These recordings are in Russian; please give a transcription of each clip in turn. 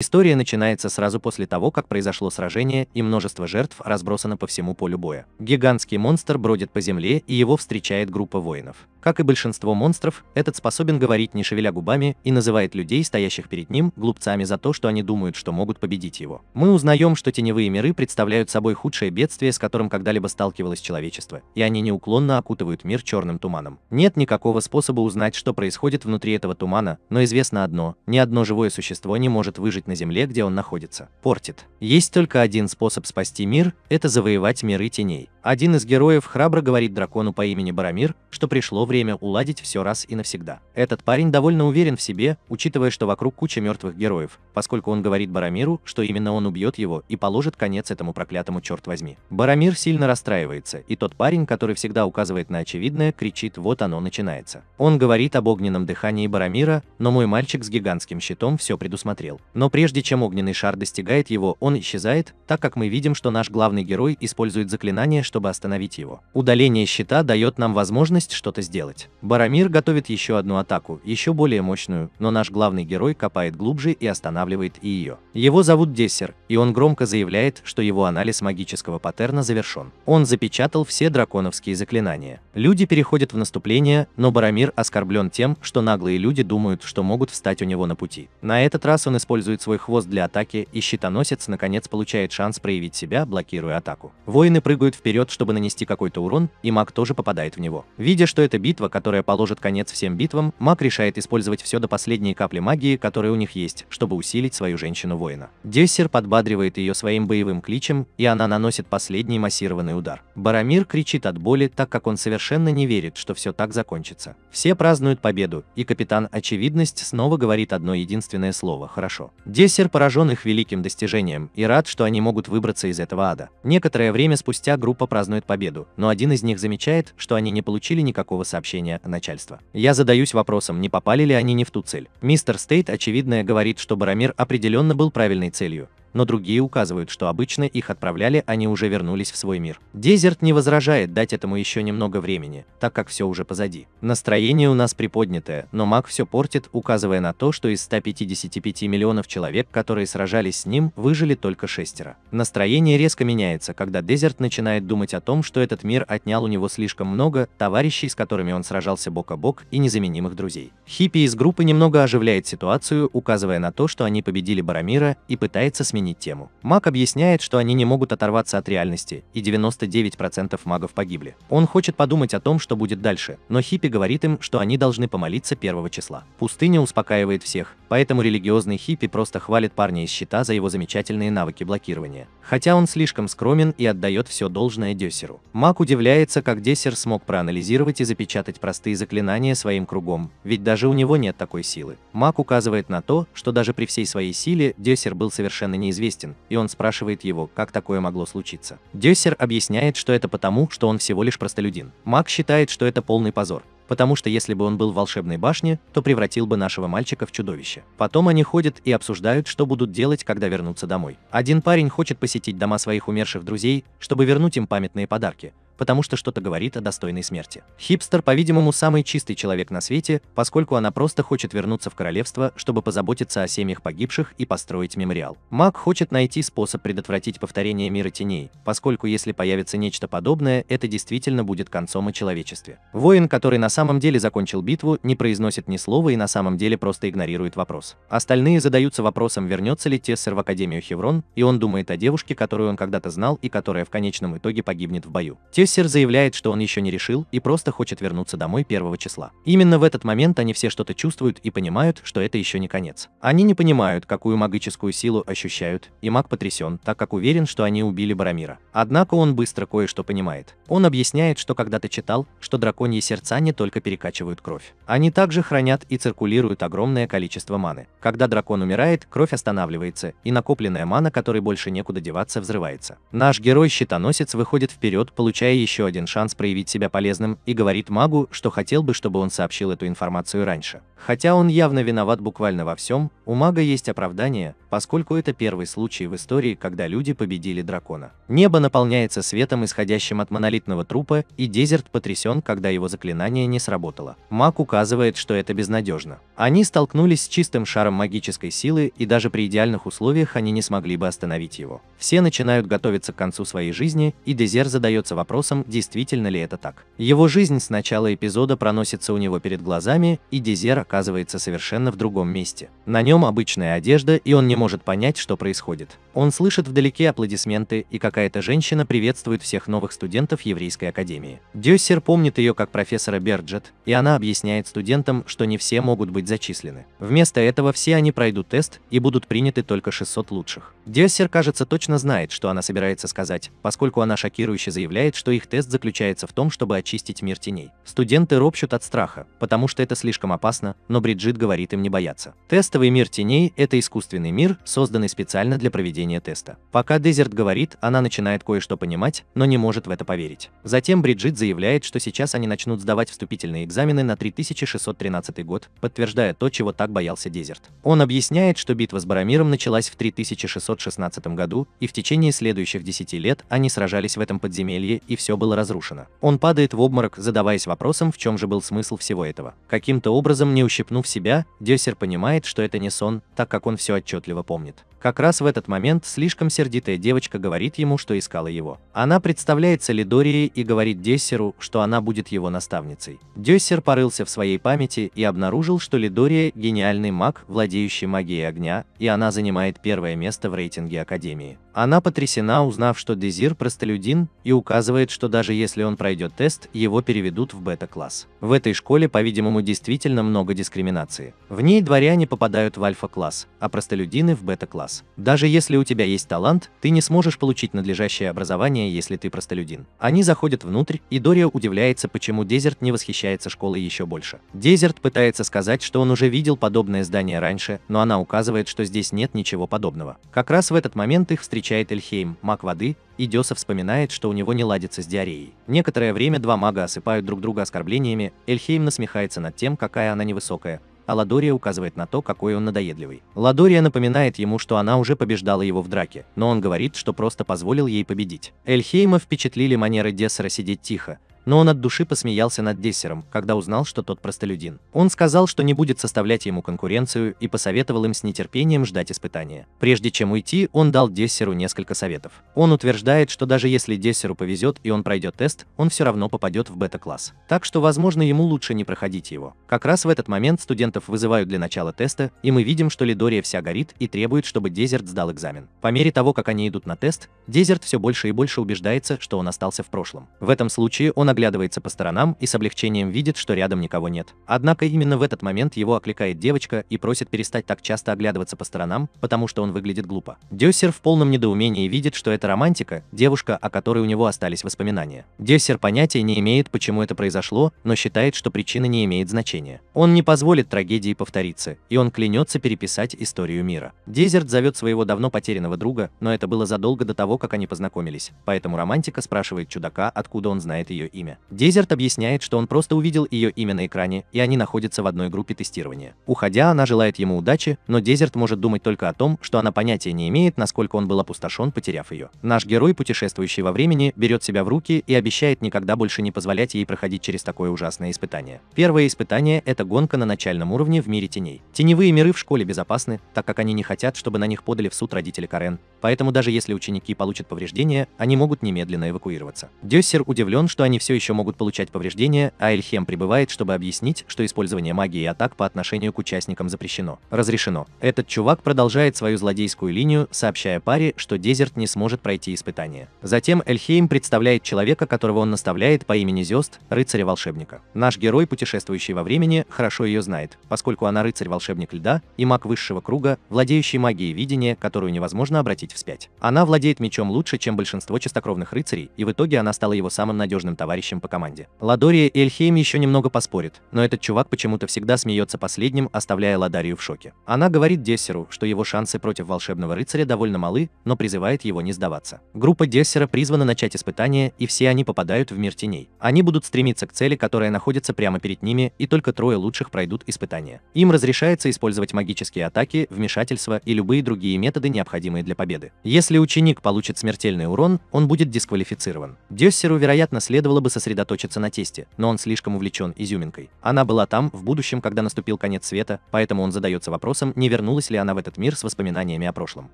История начинается сразу после того, как произошло сражение и множество жертв разбросано по всему полю боя. Гигантский монстр бродит по земле и его встречает группа воинов. Как и большинство монстров, этот способен говорить не шевеля губами и называет людей, стоящих перед ним, глупцами за то, что они думают, что могут победить его. Мы узнаем, что теневые миры представляют собой худшее бедствие, с которым когда-либо сталкивалось человечество, и они неуклонно окутывают мир черным туманом. Нет никакого способа узнать, что происходит внутри этого тумана, но известно одно – ни одно живое существо не может выжить на Земле, где он находится, портит. Есть только один способ спасти мир – это завоевать миры теней. Один из героев храбро говорит дракону по имени Барамир, что пришло время уладить все раз и навсегда. Этот парень довольно уверен в себе, учитывая, что вокруг куча мертвых героев, поскольку он говорит Барамиру, что именно он убьет его и положит конец этому проклятому черт возьми. Барамир сильно расстраивается, и тот парень, который всегда указывает на очевидное, кричит «вот оно начинается». Он говорит об огненном дыхании Барамира, но мой мальчик с гигантским щитом все предусмотрел. Но Прежде чем огненный шар достигает его, он исчезает, так как мы видим, что наш главный герой использует заклинание, чтобы остановить его. Удаление щита дает нам возможность что-то сделать. Барамир готовит еще одну атаку, еще более мощную, но наш главный герой копает глубже и останавливает и ее. Его зовут Дессер, и он громко заявляет, что его анализ магического паттерна завершен. Он запечатал все драконовские заклинания. Люди переходят в наступление, но Барамир оскорблен тем, что наглые люди думают, что могут встать у него на пути. На этот раз он использует свой хвост для атаки, и щитоносец наконец получает шанс проявить себя, блокируя атаку. Воины прыгают вперед, чтобы нанести какой-то урон, и маг тоже попадает в него. Видя, что это битва, которая положит конец всем битвам, маг решает использовать все до последней капли магии, которая у них есть, чтобы усилить свою женщину-воина. Дессер подбадривает ее своим боевым кличем, и она наносит последний массированный удар. Барамир кричит от боли, так как он совершенно не верит, что все так закончится. Все празднуют победу, и капитан Очевидность снова говорит одно единственное слово «хорошо». Дессер поражен их великим достижением и рад, что они могут выбраться из этого ада. Некоторое время спустя группа празднует победу, но один из них замечает, что они не получили никакого сообщения начальства. Я задаюсь вопросом, не попали ли они не в ту цель. Мистер Стейт, очевидно, говорит, что Барамир определенно был правильной целью, но другие указывают, что обычно их отправляли, они уже вернулись в свой мир. Дезерт не возражает дать этому еще немного времени, так как все уже позади. Настроение у нас приподнятое, но маг все портит, указывая на то, что из 155 миллионов человек, которые сражались с ним, выжили только шестеро. Настроение резко меняется, когда Дезерт начинает думать о том, что этот мир отнял у него слишком много товарищей, с которыми он сражался бок о бок, и незаменимых друзей. Хиппи из группы немного оживляет ситуацию, указывая на то, что они победили Барамира и пытается сменить сменить тему. Маг объясняет, что они не могут оторваться от реальности, и 99% магов погибли. Он хочет подумать о том, что будет дальше, но Хиппи говорит им, что они должны помолиться первого числа. Пустыня успокаивает всех, поэтому религиозный Хиппи просто хвалит парня из щита за его замечательные навыки блокирования. Хотя он слишком скромен и отдает все должное Десеру. Маг удивляется, как Десер смог проанализировать и запечатать простые заклинания своим кругом, ведь даже у него нет такой силы. Маг указывает на то, что даже при всей своей силе Десер был совершенно не неизвестен, и он спрашивает его, как такое могло случиться. Дёссер объясняет, что это потому, что он всего лишь простолюдин. Мак считает, что это полный позор, потому что если бы он был в волшебной башне, то превратил бы нашего мальчика в чудовище. Потом они ходят и обсуждают, что будут делать, когда вернутся домой. Один парень хочет посетить дома своих умерших друзей, чтобы вернуть им памятные подарки, потому что что-то говорит о достойной смерти. Хипстер, по-видимому, самый чистый человек на свете, поскольку она просто хочет вернуться в королевство, чтобы позаботиться о семьях погибших и построить мемориал. Маг хочет найти способ предотвратить повторение мира теней, поскольку если появится нечто подобное, это действительно будет концом о человечестве. Воин, который на самом деле закончил битву, не произносит ни слова и на самом деле просто игнорирует вопрос. Остальные задаются вопросом, вернется ли Тессер в Академию Хеврон, и он думает о девушке, которую он когда-то знал и которая в конечном итоге погибнет в бою. Тессер Джессер заявляет, что он еще не решил и просто хочет вернуться домой первого числа. Именно в этот момент они все что-то чувствуют и понимают, что это еще не конец. Они не понимают, какую магическую силу ощущают, и маг потрясен, так как уверен, что они убили Барамира. Однако он быстро кое-что понимает. Он объясняет, что когда-то читал, что драконьи сердца не только перекачивают кровь. Они также хранят и циркулируют огромное количество маны. Когда дракон умирает, кровь останавливается, и накопленная мана, которой больше некуда деваться, взрывается. Наш герой-щитоносец выходит вперед, получая еще один шанс проявить себя полезным и говорит магу, что хотел бы, чтобы он сообщил эту информацию раньше. Хотя он явно виноват буквально во всем, у мага есть оправдание, поскольку это первый случай в истории, когда люди победили дракона. Небо наполняется светом, исходящим от монолитного трупа, и Дезерт потрясен, когда его заклинание не сработало. Маг указывает, что это безнадежно. Они столкнулись с чистым шаром магической силы, и даже при идеальных условиях они не смогли бы остановить его. Все начинают готовиться к концу своей жизни, и Дезерт задается вопросом, действительно ли это так. Его жизнь с начала эпизода проносится у него перед глазами, и Дезерт оказывается совершенно в другом месте. На нем обычная одежда, и он не может понять, что происходит. Он слышит вдалеке аплодисменты, и какая-то женщина приветствует всех новых студентов Еврейской академии. Дёссер помнит ее как профессора Берджет, и она объясняет студентам, что не все могут быть зачислены. Вместо этого все они пройдут тест и будут приняты только 600 лучших. Дёссер, кажется, точно знает, что она собирается сказать, поскольку она шокирующе заявляет, что их тест заключается в том, чтобы очистить мир теней. Студенты ропщут от страха, потому что это слишком опасно, но Бриджит говорит им не бояться. Тестовый мир теней – это искусственный мир, мир, созданный специально для проведения теста. Пока Дезерт говорит, она начинает кое-что понимать, но не может в это поверить. Затем Бриджит заявляет, что сейчас они начнут сдавать вступительные экзамены на 3613 год, подтверждая то, чего так боялся Дезерт. Он объясняет, что битва с Барамиром началась в 3616 году, и в течение следующих 10 лет они сражались в этом подземелье, и все было разрушено. Он падает в обморок, задаваясь вопросом, в чем же был смысл всего этого. Каким-то образом, не ущипнув себя, Десер понимает, что это не сон, так как он все отчетливо помнит. Как раз в этот момент слишком сердитая девочка говорит ему, что искала его. Она представляется Лидорией и говорит Дессеру, что она будет его наставницей. Дессер порылся в своей памяти и обнаружил, что Лидория – гениальный маг, владеющий магией огня, и она занимает первое место в рейтинге Академии. Она потрясена, узнав, что Дезир простолюдин, и указывает, что даже если он пройдет тест, его переведут в бета-класс. В этой школе, по-видимому, действительно много дискриминации. В ней дворяне попадают в альфа-класс, а простолюдины в бета-класс класс. Даже если у тебя есть талант, ты не сможешь получить надлежащее образование, если ты простолюдин. Они заходят внутрь, и Дорио удивляется, почему Дезерт не восхищается школой еще больше. Дезерт пытается сказать, что он уже видел подобное здание раньше, но она указывает, что здесь нет ничего подобного. Как раз в этот момент их встречает Эльхейм, маг воды, и Дёса вспоминает, что у него не ладится с диареей. Некоторое время два мага осыпают друг друга оскорблениями, Эльхейм насмехается над тем, какая она невысокая, а Ладория указывает на то, какой он надоедливый. Ладория напоминает ему, что она уже побеждала его в драке, но он говорит, что просто позволил ей победить. Эльхейма впечатлили манеры Дессера сидеть тихо, но он от души посмеялся над Дессером, когда узнал, что тот простолюдин. Он сказал, что не будет составлять ему конкуренцию и посоветовал им с нетерпением ждать испытания. Прежде чем уйти, он дал Дессеру несколько советов. Он утверждает, что даже если Дессеру повезет и он пройдет тест, он все равно попадет в бета-класс. Так что, возможно, ему лучше не проходить его. Как раз в этот момент студентов вызывают для начала теста, и мы видим, что Лидория вся горит и требует, чтобы Дезерт сдал экзамен. По мере того, как они идут на тест, Дезерт все больше и больше убеждается, что он остался в прошлом. В этом случае он оглядывается по сторонам и с облегчением видит, что рядом никого нет. Однако именно в этот момент его окликает девочка и просит перестать так часто оглядываться по сторонам, потому что он выглядит глупо. Дёссер в полном недоумении видит, что это романтика, девушка, о которой у него остались воспоминания. Дёссер понятия не имеет, почему это произошло, но считает, что причина не имеет значения. Он не позволит трагедии повториться, и он клянется переписать историю мира. Дезерт зовет своего давно потерянного друга, но это было задолго до того, как они познакомились, поэтому романтика спрашивает чудака, откуда он знает ее имя время. Дезерт объясняет, что он просто увидел ее имя на экране, и они находятся в одной группе тестирования. Уходя, она желает ему удачи, но Дезерт может думать только о том, что она понятия не имеет, насколько он был опустошен, потеряв ее. Наш герой, путешествующий во времени, берет себя в руки и обещает никогда больше не позволять ей проходить через такое ужасное испытание. Первое испытание – это гонка на начальном уровне в мире теней. Теневые миры в школе безопасны, так как они не хотят, чтобы на них подали в суд родители Карен, поэтому даже если ученики получат повреждения, они могут немедленно эвакуироваться. Дёссер удивлен, что они все еще могут получать повреждения, а Эльхем прибывает, чтобы объяснить, что использование магии и атак по отношению к участникам запрещено. Разрешено. Этот чувак продолжает свою злодейскую линию, сообщая паре, что Дезерт не сможет пройти испытание. Затем Эльхейм представляет человека, которого он наставляет по имени Зест, рыцаря-волшебника. Наш герой, путешествующий во времени, хорошо ее знает, поскольку она рыцарь-волшебник льда и маг высшего круга, владеющий магией видения, которую невозможно обратить вспять. Она владеет мечом лучше, чем большинство чистокровных рыцарей, и в итоге она стала его самым надежным товарищем товарищем по команде. Ладория и Эльхейм еще немного поспорят, но этот чувак почему-то всегда смеется последним, оставляя Ладарию в шоке. Она говорит Дессеру, что его шансы против волшебного рыцаря довольно малы, но призывает его не сдаваться. Группа Дессера призвана начать испытание, и все они попадают в мир теней. Они будут стремиться к цели, которая находится прямо перед ними, и только трое лучших пройдут испытание. Им разрешается использовать магические атаки, вмешательства и любые другие методы, необходимые для победы. Если ученик получит смертельный урон, он будет дисквалифицирован. Дессеру, вероятно, следовало бы чтобы сосредоточиться на тесте, но он слишком увлечен изюминкой. Она была там, в будущем, когда наступил конец света, поэтому он задается вопросом, не вернулась ли она в этот мир с воспоминаниями о прошлом.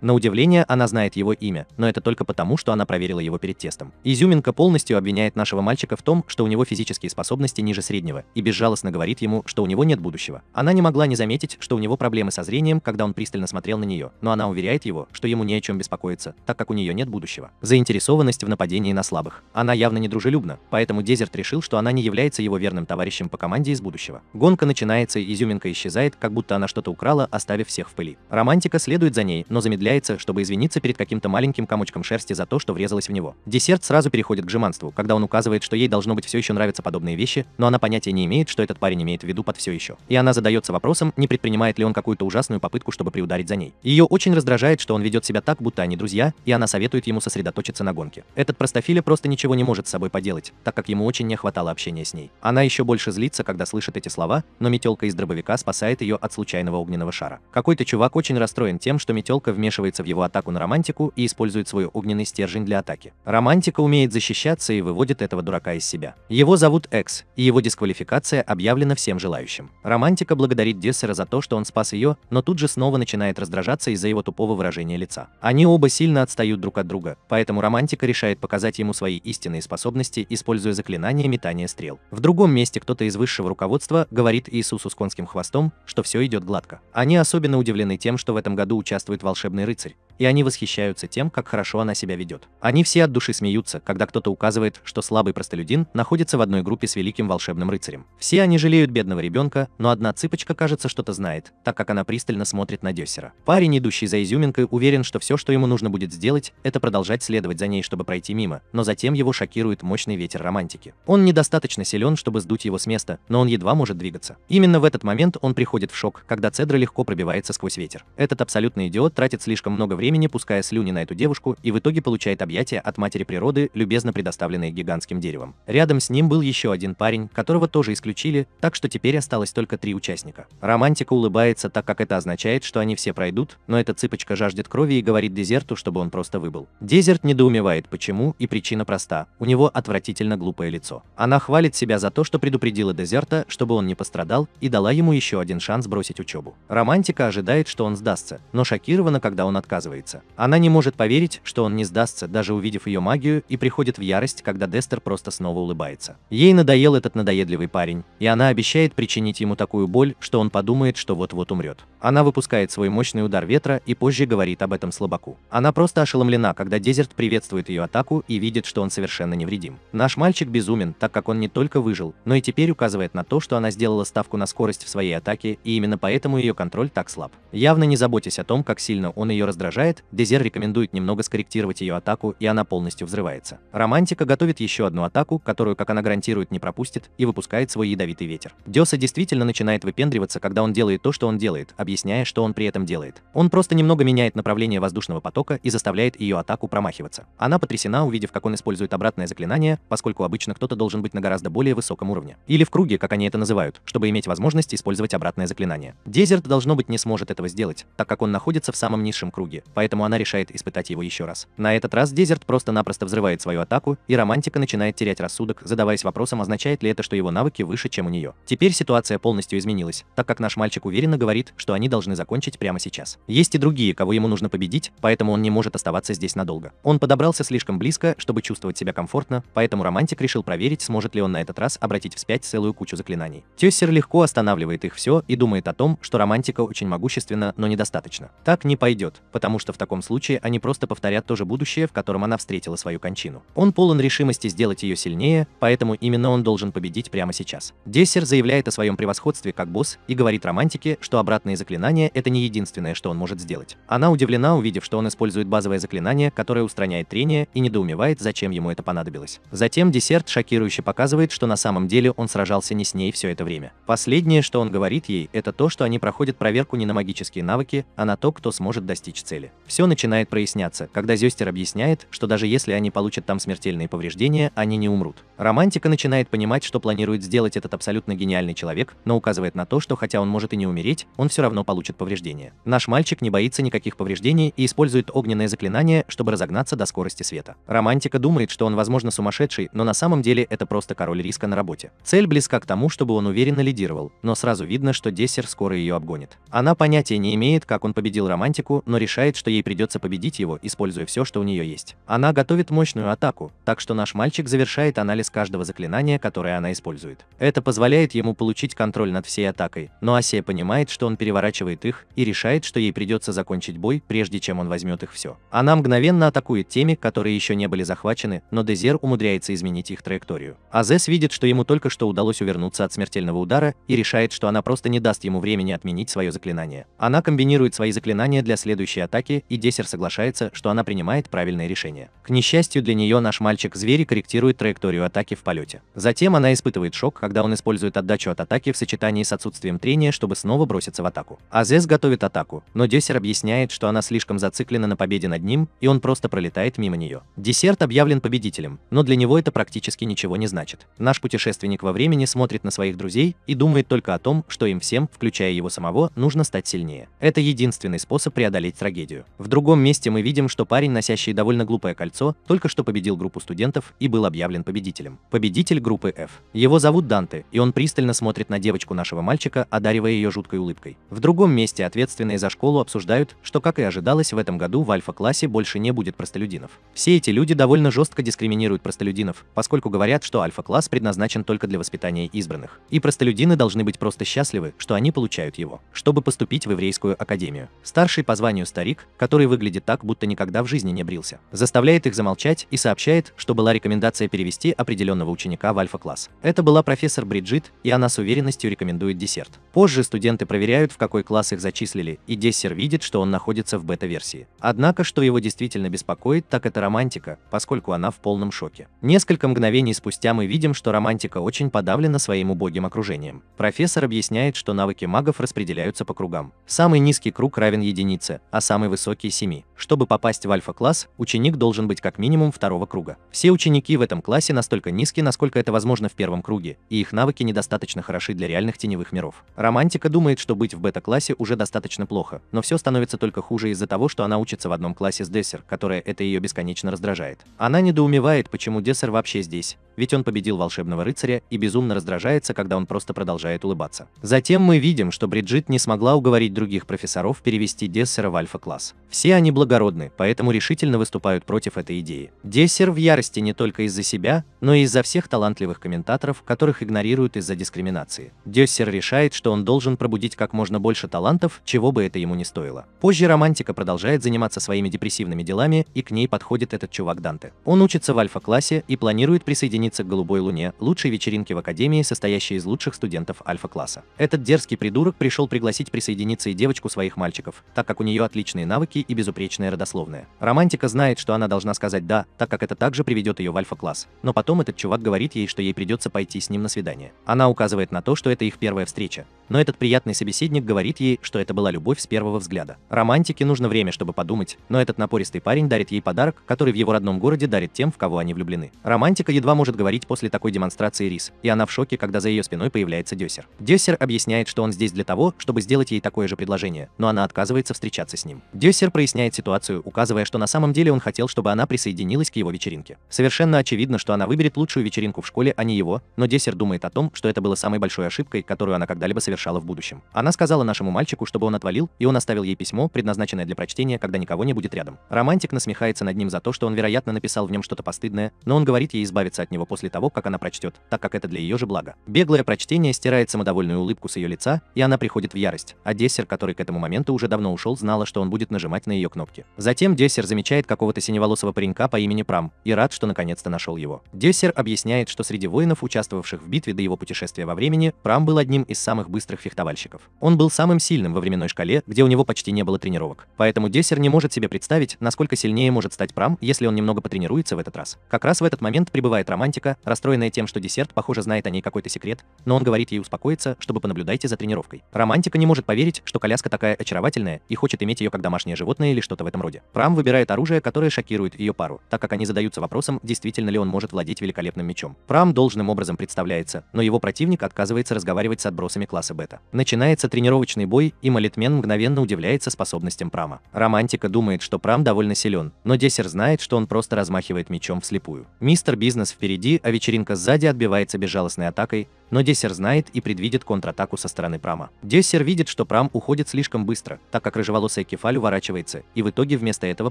На удивление, она знает его имя, но это только потому, что она проверила его перед тестом. Изюминка полностью обвиняет нашего мальчика в том, что у него физические способности ниже среднего, и безжалостно говорит ему, что у него нет будущего. Она не могла не заметить, что у него проблемы со зрением, когда он пристально смотрел на нее, но она уверяет его, что ему не о чем беспокоиться, так как у нее нет будущего. Заинтересованность в нападении на слабых. Она явно недружелюбна, поэтому поэтому Дезерт решил, что она не является его верным товарищем по команде из будущего. Гонка начинается, и изюминка исчезает, как будто она что-то украла, оставив всех в пыли. Романтика следует за ней, но замедляется, чтобы извиниться перед каким-то маленьким комочком шерсти за то, что врезалась в него. Десерт сразу переходит к жеманству, когда он указывает, что ей должно быть все еще нравятся подобные вещи, но она понятия не имеет, что этот парень имеет в виду под все еще. И она задается вопросом, не предпринимает ли он какую-то ужасную попытку, чтобы приударить за ней. Ее очень раздражает, что он ведет себя так, будто они друзья, и она советует ему сосредоточиться на гонке. Этот простофиля просто ничего не может с собой поделать так как ему очень не хватало общения с ней. Она еще больше злится, когда слышит эти слова, но метелка из дробовика спасает ее от случайного огненного шара. Какой-то чувак очень расстроен тем, что метелка вмешивается в его атаку на романтику и использует свой огненный стержень для атаки. Романтика умеет защищаться и выводит этого дурака из себя. Его зовут Экс, и его дисквалификация объявлена всем желающим. Романтика благодарит Дессера за то, что он спас ее, но тут же снова начинает раздражаться из-за его тупого выражения лица. Они оба сильно отстают друг от друга, поэтому романтика решает показать ему свои истинные способности, используя используя заклинание метания стрел. В другом месте кто-то из высшего руководства говорит Иисусу с конским хвостом, что все идет гладко. Они особенно удивлены тем, что в этом году участвует волшебный рыцарь и они восхищаются тем, как хорошо она себя ведет. Они все от души смеются, когда кто-то указывает, что слабый простолюдин находится в одной группе с великим волшебным рыцарем. Все они жалеют бедного ребенка, но одна цыпочка, кажется, что-то знает, так как она пристально смотрит на Дёссера. Парень, идущий за изюминкой, уверен, что все, что ему нужно будет сделать, это продолжать следовать за ней, чтобы пройти мимо, но затем его шокирует мощный ветер романтики. Он недостаточно силен, чтобы сдуть его с места, но он едва может двигаться. Именно в этот момент он приходит в шок, когда Цедра легко пробивается сквозь ветер. Этот абсолютный идиот тратит слишком много времени времени пуская слюни на эту девушку и в итоге получает объятия от матери природы, любезно предоставленные гигантским деревом. Рядом с ним был еще один парень, которого тоже исключили, так что теперь осталось только три участника. Романтика улыбается, так как это означает, что они все пройдут, но эта цыпочка жаждет крови и говорит Дезерту, чтобы он просто выбыл. Дезерт недоумевает, почему, и причина проста. У него отвратительно глупое лицо. Она хвалит себя за то, что предупредила Дезерта, чтобы он не пострадал, и дала ему еще один шанс бросить учебу. Романтика ожидает, что он сдастся, но шокирована, когда он отказывается останавливается. Она не может поверить, что он не сдастся, даже увидев ее магию, и приходит в ярость, когда Дестер просто снова улыбается. Ей надоел этот надоедливый парень, и она обещает причинить ему такую боль, что он подумает, что вот-вот умрет. Она выпускает свой мощный удар ветра и позже говорит об этом слабаку. Она просто ошеломлена, когда Дезерт приветствует ее атаку и видит, что он совершенно невредим. Наш мальчик безумен, так как он не только выжил, но и теперь указывает на то, что она сделала ставку на скорость в своей атаке, и именно поэтому ее контроль так слаб. Явно не заботясь о том, как сильно он ее раздражает, умирает, Дезер рекомендует немного скорректировать ее атаку, и она полностью взрывается. Романтика готовит еще одну атаку, которую, как она гарантирует, не пропустит, и выпускает свой ядовитый ветер. Деса действительно начинает выпендриваться, когда он делает то, что он делает, объясняя, что он при этом делает. Он просто немного меняет направление воздушного потока и заставляет ее атаку промахиваться. Она потрясена, увидев, как он использует обратное заклинание, поскольку обычно кто-то должен быть на гораздо более высоком уровне. Или в круге, как они это называют, чтобы иметь возможность использовать обратное заклинание. Дезерт, должно быть, не сможет этого сделать, так как он находится в самом низшем круге, поэтому она решает испытать его еще раз. На этот раз Дезерт просто-напросто взрывает свою атаку, и романтика начинает терять рассудок, задаваясь вопросом, означает ли это, что его навыки выше, чем у нее. Теперь ситуация полностью изменилась, так как наш мальчик уверенно говорит, что они должны закончить прямо сейчас. Есть и другие, кого ему нужно победить, поэтому он не может оставаться здесь надолго. Он подобрался слишком близко, чтобы чувствовать себя комфортно, поэтому романтик решил проверить, сможет ли он на этот раз обратить вспять целую кучу заклинаний. Тёссер легко останавливает их все и думает о том, что романтика очень могущественна, но недостаточно. Так не пойдет, потому что в таком случае они просто повторят то же будущее, в котором она встретила свою кончину. Он полон решимости сделать ее сильнее, поэтому именно он должен победить прямо сейчас. Дессер заявляет о своем превосходстве как босс и говорит романтике, что обратные заклинания — это не единственное, что он может сделать. Она удивлена, увидев, что он использует базовое заклинание, которое устраняет трение, и недоумевает, зачем ему это понадобилось. Затем десерт шокирующе показывает, что на самом деле он сражался не с ней все это время. Последнее, что он говорит ей, это то, что они проходят проверку не на магические навыки, а на то, кто сможет достичь цели. Киеве. Все начинает проясняться, когда Зестер объясняет, что даже если они получат там смертельные повреждения, они не умрут. Романтика начинает понимать, что планирует сделать этот абсолютно гениальный человек, но указывает на то, что хотя он может и не умереть, он все равно получит повреждения. Наш мальчик не боится никаких повреждений и использует огненное заклинание, чтобы разогнаться до скорости света. Романтика думает, что он, возможно, сумасшедший, но на самом деле это просто король риска на работе. Цель близка к тому, чтобы он уверенно лидировал, но сразу видно, что Дессер скоро ее обгонит. Она понятия не имеет, как он победил романтику, но решает, что ей придется победить его, используя все, что у нее есть. Она готовит мощную атаку, так что наш мальчик завершает анализ каждого заклинания, которое она использует. Это позволяет ему получить контроль над всей атакой, но Асия понимает, что он переворачивает их и решает, что ей придется закончить бой, прежде чем он возьмет их все. Она мгновенно атакует теми, которые еще не были захвачены, но Дезер умудряется изменить их траекторию. Азес видит, что ему только что удалось увернуться от смертельного удара и решает, что она просто не даст ему времени отменить свое заклинание. Она комбинирует свои заклинания для следующей атаки проверки, и Десер соглашается, что она принимает правильное решение. К несчастью для нее наш мальчик-звери корректирует траекторию атаки в полете. Затем она испытывает шок, когда он использует отдачу от атаки в сочетании с отсутствием трения, чтобы снова броситься в атаку. Азес готовит атаку, но Десер объясняет, что она слишком зациклена на победе над ним, и он просто пролетает мимо нее. Десерт объявлен победителем, но для него это практически ничего не значит. Наш путешественник во времени смотрит на своих друзей и думает только о том, что им всем, включая его самого, нужно стать сильнее. Это единственный способ преодолеть трагедию. Россию. В другом месте мы видим, что парень, носящий довольно глупое кольцо, только что победил группу студентов и был объявлен победителем. Победитель группы F. Его зовут Данте, и он пристально смотрит на девочку нашего мальчика, одаривая ее жуткой улыбкой. В другом месте ответственные за школу обсуждают, что, как и ожидалось, в этом году в альфа-классе больше не будет простолюдинов. Все эти люди довольно жестко дискриминируют простолюдинов, поскольку говорят, что альфа-класс предназначен только для воспитания избранных. И простолюдины должны быть просто счастливы, что они получают его, чтобы поступить в еврейскую академию. Старший по званию старик, который выглядит так, будто никогда в жизни не брился, заставляет их замолчать и сообщает, что была рекомендация перевести определенного ученика в альфа-класс. Это была профессор Бриджит, и она с уверенностью рекомендует десерт. Позже студенты проверяют, в какой класс их зачислили, и Дессер видит, что он находится в бета-версии. Однако, что его действительно беспокоит, так это романтика, поскольку она в полном шоке. Несколько мгновений спустя мы видим, что романтика очень подавлена своим убогим окружением. Профессор объясняет, что навыки магов распределяются по кругам. Самый низкий круг равен единице, а самый высокий высокие семьи. Чтобы попасть в альфа-класс, ученик должен быть как минимум второго круга. Все ученики в этом классе настолько низки, насколько это возможно в первом круге, и их навыки недостаточно хороши для реальных теневых миров. Романтика думает, что быть в бета-классе уже достаточно плохо, но все становится только хуже из-за того, что она учится в одном классе с Дессер, которая это ее бесконечно раздражает. Она недоумевает, почему Дессер вообще здесь, ведь он победил волшебного рыцаря и безумно раздражается, когда он просто продолжает улыбаться. Затем мы видим, что Бриджит не смогла уговорить других профессоров перевести Дессера в альфа-класс. Все они благородны, поэтому решительно выступают против этой идеи. Дессер в ярости не только из-за себя, но и из-за всех талантливых комментаторов, которых игнорируют из-за дискриминации. Дессер решает, что он должен пробудить как можно больше талантов, чего бы это ему не стоило. Позже романтика продолжает заниматься своими депрессивными делами, и к ней подходит этот чувак Данте. Он учится в альфа-классе и планирует присоединиться присоединиться к «Голубой луне» лучшей вечеринке в Академии, состоящей из лучших студентов альфа-класса. Этот дерзкий придурок пришел пригласить присоединиться и девочку своих мальчиков, так как у нее отличные навыки и безупречная родословная. Романтика знает, что она должна сказать «да», так как это также приведет ее в альфа-класс. Но потом этот чувак говорит ей, что ей придется пойти с ним на свидание. Она указывает на то, что это их первая встреча, но этот приятный собеседник говорит ей, что это была любовь с первого взгляда. Романтике нужно время, чтобы подумать, но этот напористый парень дарит ей подарок, который в его родном городе дарит тем, в кого они влюблены. Романтика едва может говорить после такой демонстрации рис, и она в шоке, когда за ее спиной появляется Дёсер. Дёсер объясняет, что он здесь для того, чтобы сделать ей такое же предложение, но она отказывается встречаться с ним. Дёсер проясняет ситуацию, указывая, что на самом деле он хотел, чтобы она присоединилась к его вечеринке. Совершенно очевидно, что она выберет лучшую вечеринку в школе, а не его, но Дёсер думает о том, что это было самой большой ошибкой, которую она когда-либо совершила совершала в будущем. Она сказала нашему мальчику, чтобы он отвалил, и он оставил ей письмо, предназначенное для прочтения, когда никого не будет рядом. Романтик насмехается над ним за то, что он, вероятно, написал в нем что-то постыдное, но он говорит ей избавиться от него после того, как она прочтет, так как это для ее же блага. Беглое прочтение стирает самодовольную улыбку с ее лица, и она приходит в ярость, а Дессер, который к этому моменту уже давно ушел, знала, что он будет нажимать на ее кнопки. Затем Дессер замечает какого-то синеволосого паренька по имени Прам и рад, что наконец-то нашел его. Дессер объясняет, что среди воинов, участвовавших в битве до его путешествия во времени, Прам был одним из самых быстрых быстрых фехтовальщиков. Он был самым сильным во временной шкале, где у него почти не было тренировок. Поэтому Дессер не может себе представить, насколько сильнее может стать Прам, если он немного потренируется в этот раз. Как раз в этот момент прибывает романтика, расстроенная тем, что десерт, похоже, знает о ней какой-то секрет, но он говорит ей успокоиться, чтобы понаблюдайте за тренировкой. Романтика не может поверить, что коляска такая очаровательная и хочет иметь ее как домашнее животное или что-то в этом роде. Прам выбирает оружие, которое шокирует ее пару, так как они задаются вопросом, действительно ли он может владеть великолепным мечом. Прам должным образом представляется, но его противник отказывается разговаривать с отбросами класса бета. Начинается тренировочный бой, и Молитмен мгновенно удивляется способностям Прама. Романтика думает, что Прам довольно силен, но Десер знает, что он просто размахивает мечом вслепую. Мистер Бизнес впереди, а вечеринка сзади отбивается безжалостной атакой, но Дессер знает и предвидит контратаку со стороны Прама. Дессер видит, что Прам уходит слишком быстро, так как рыжеволосая Кефаль уворачивается, и в итоге вместо этого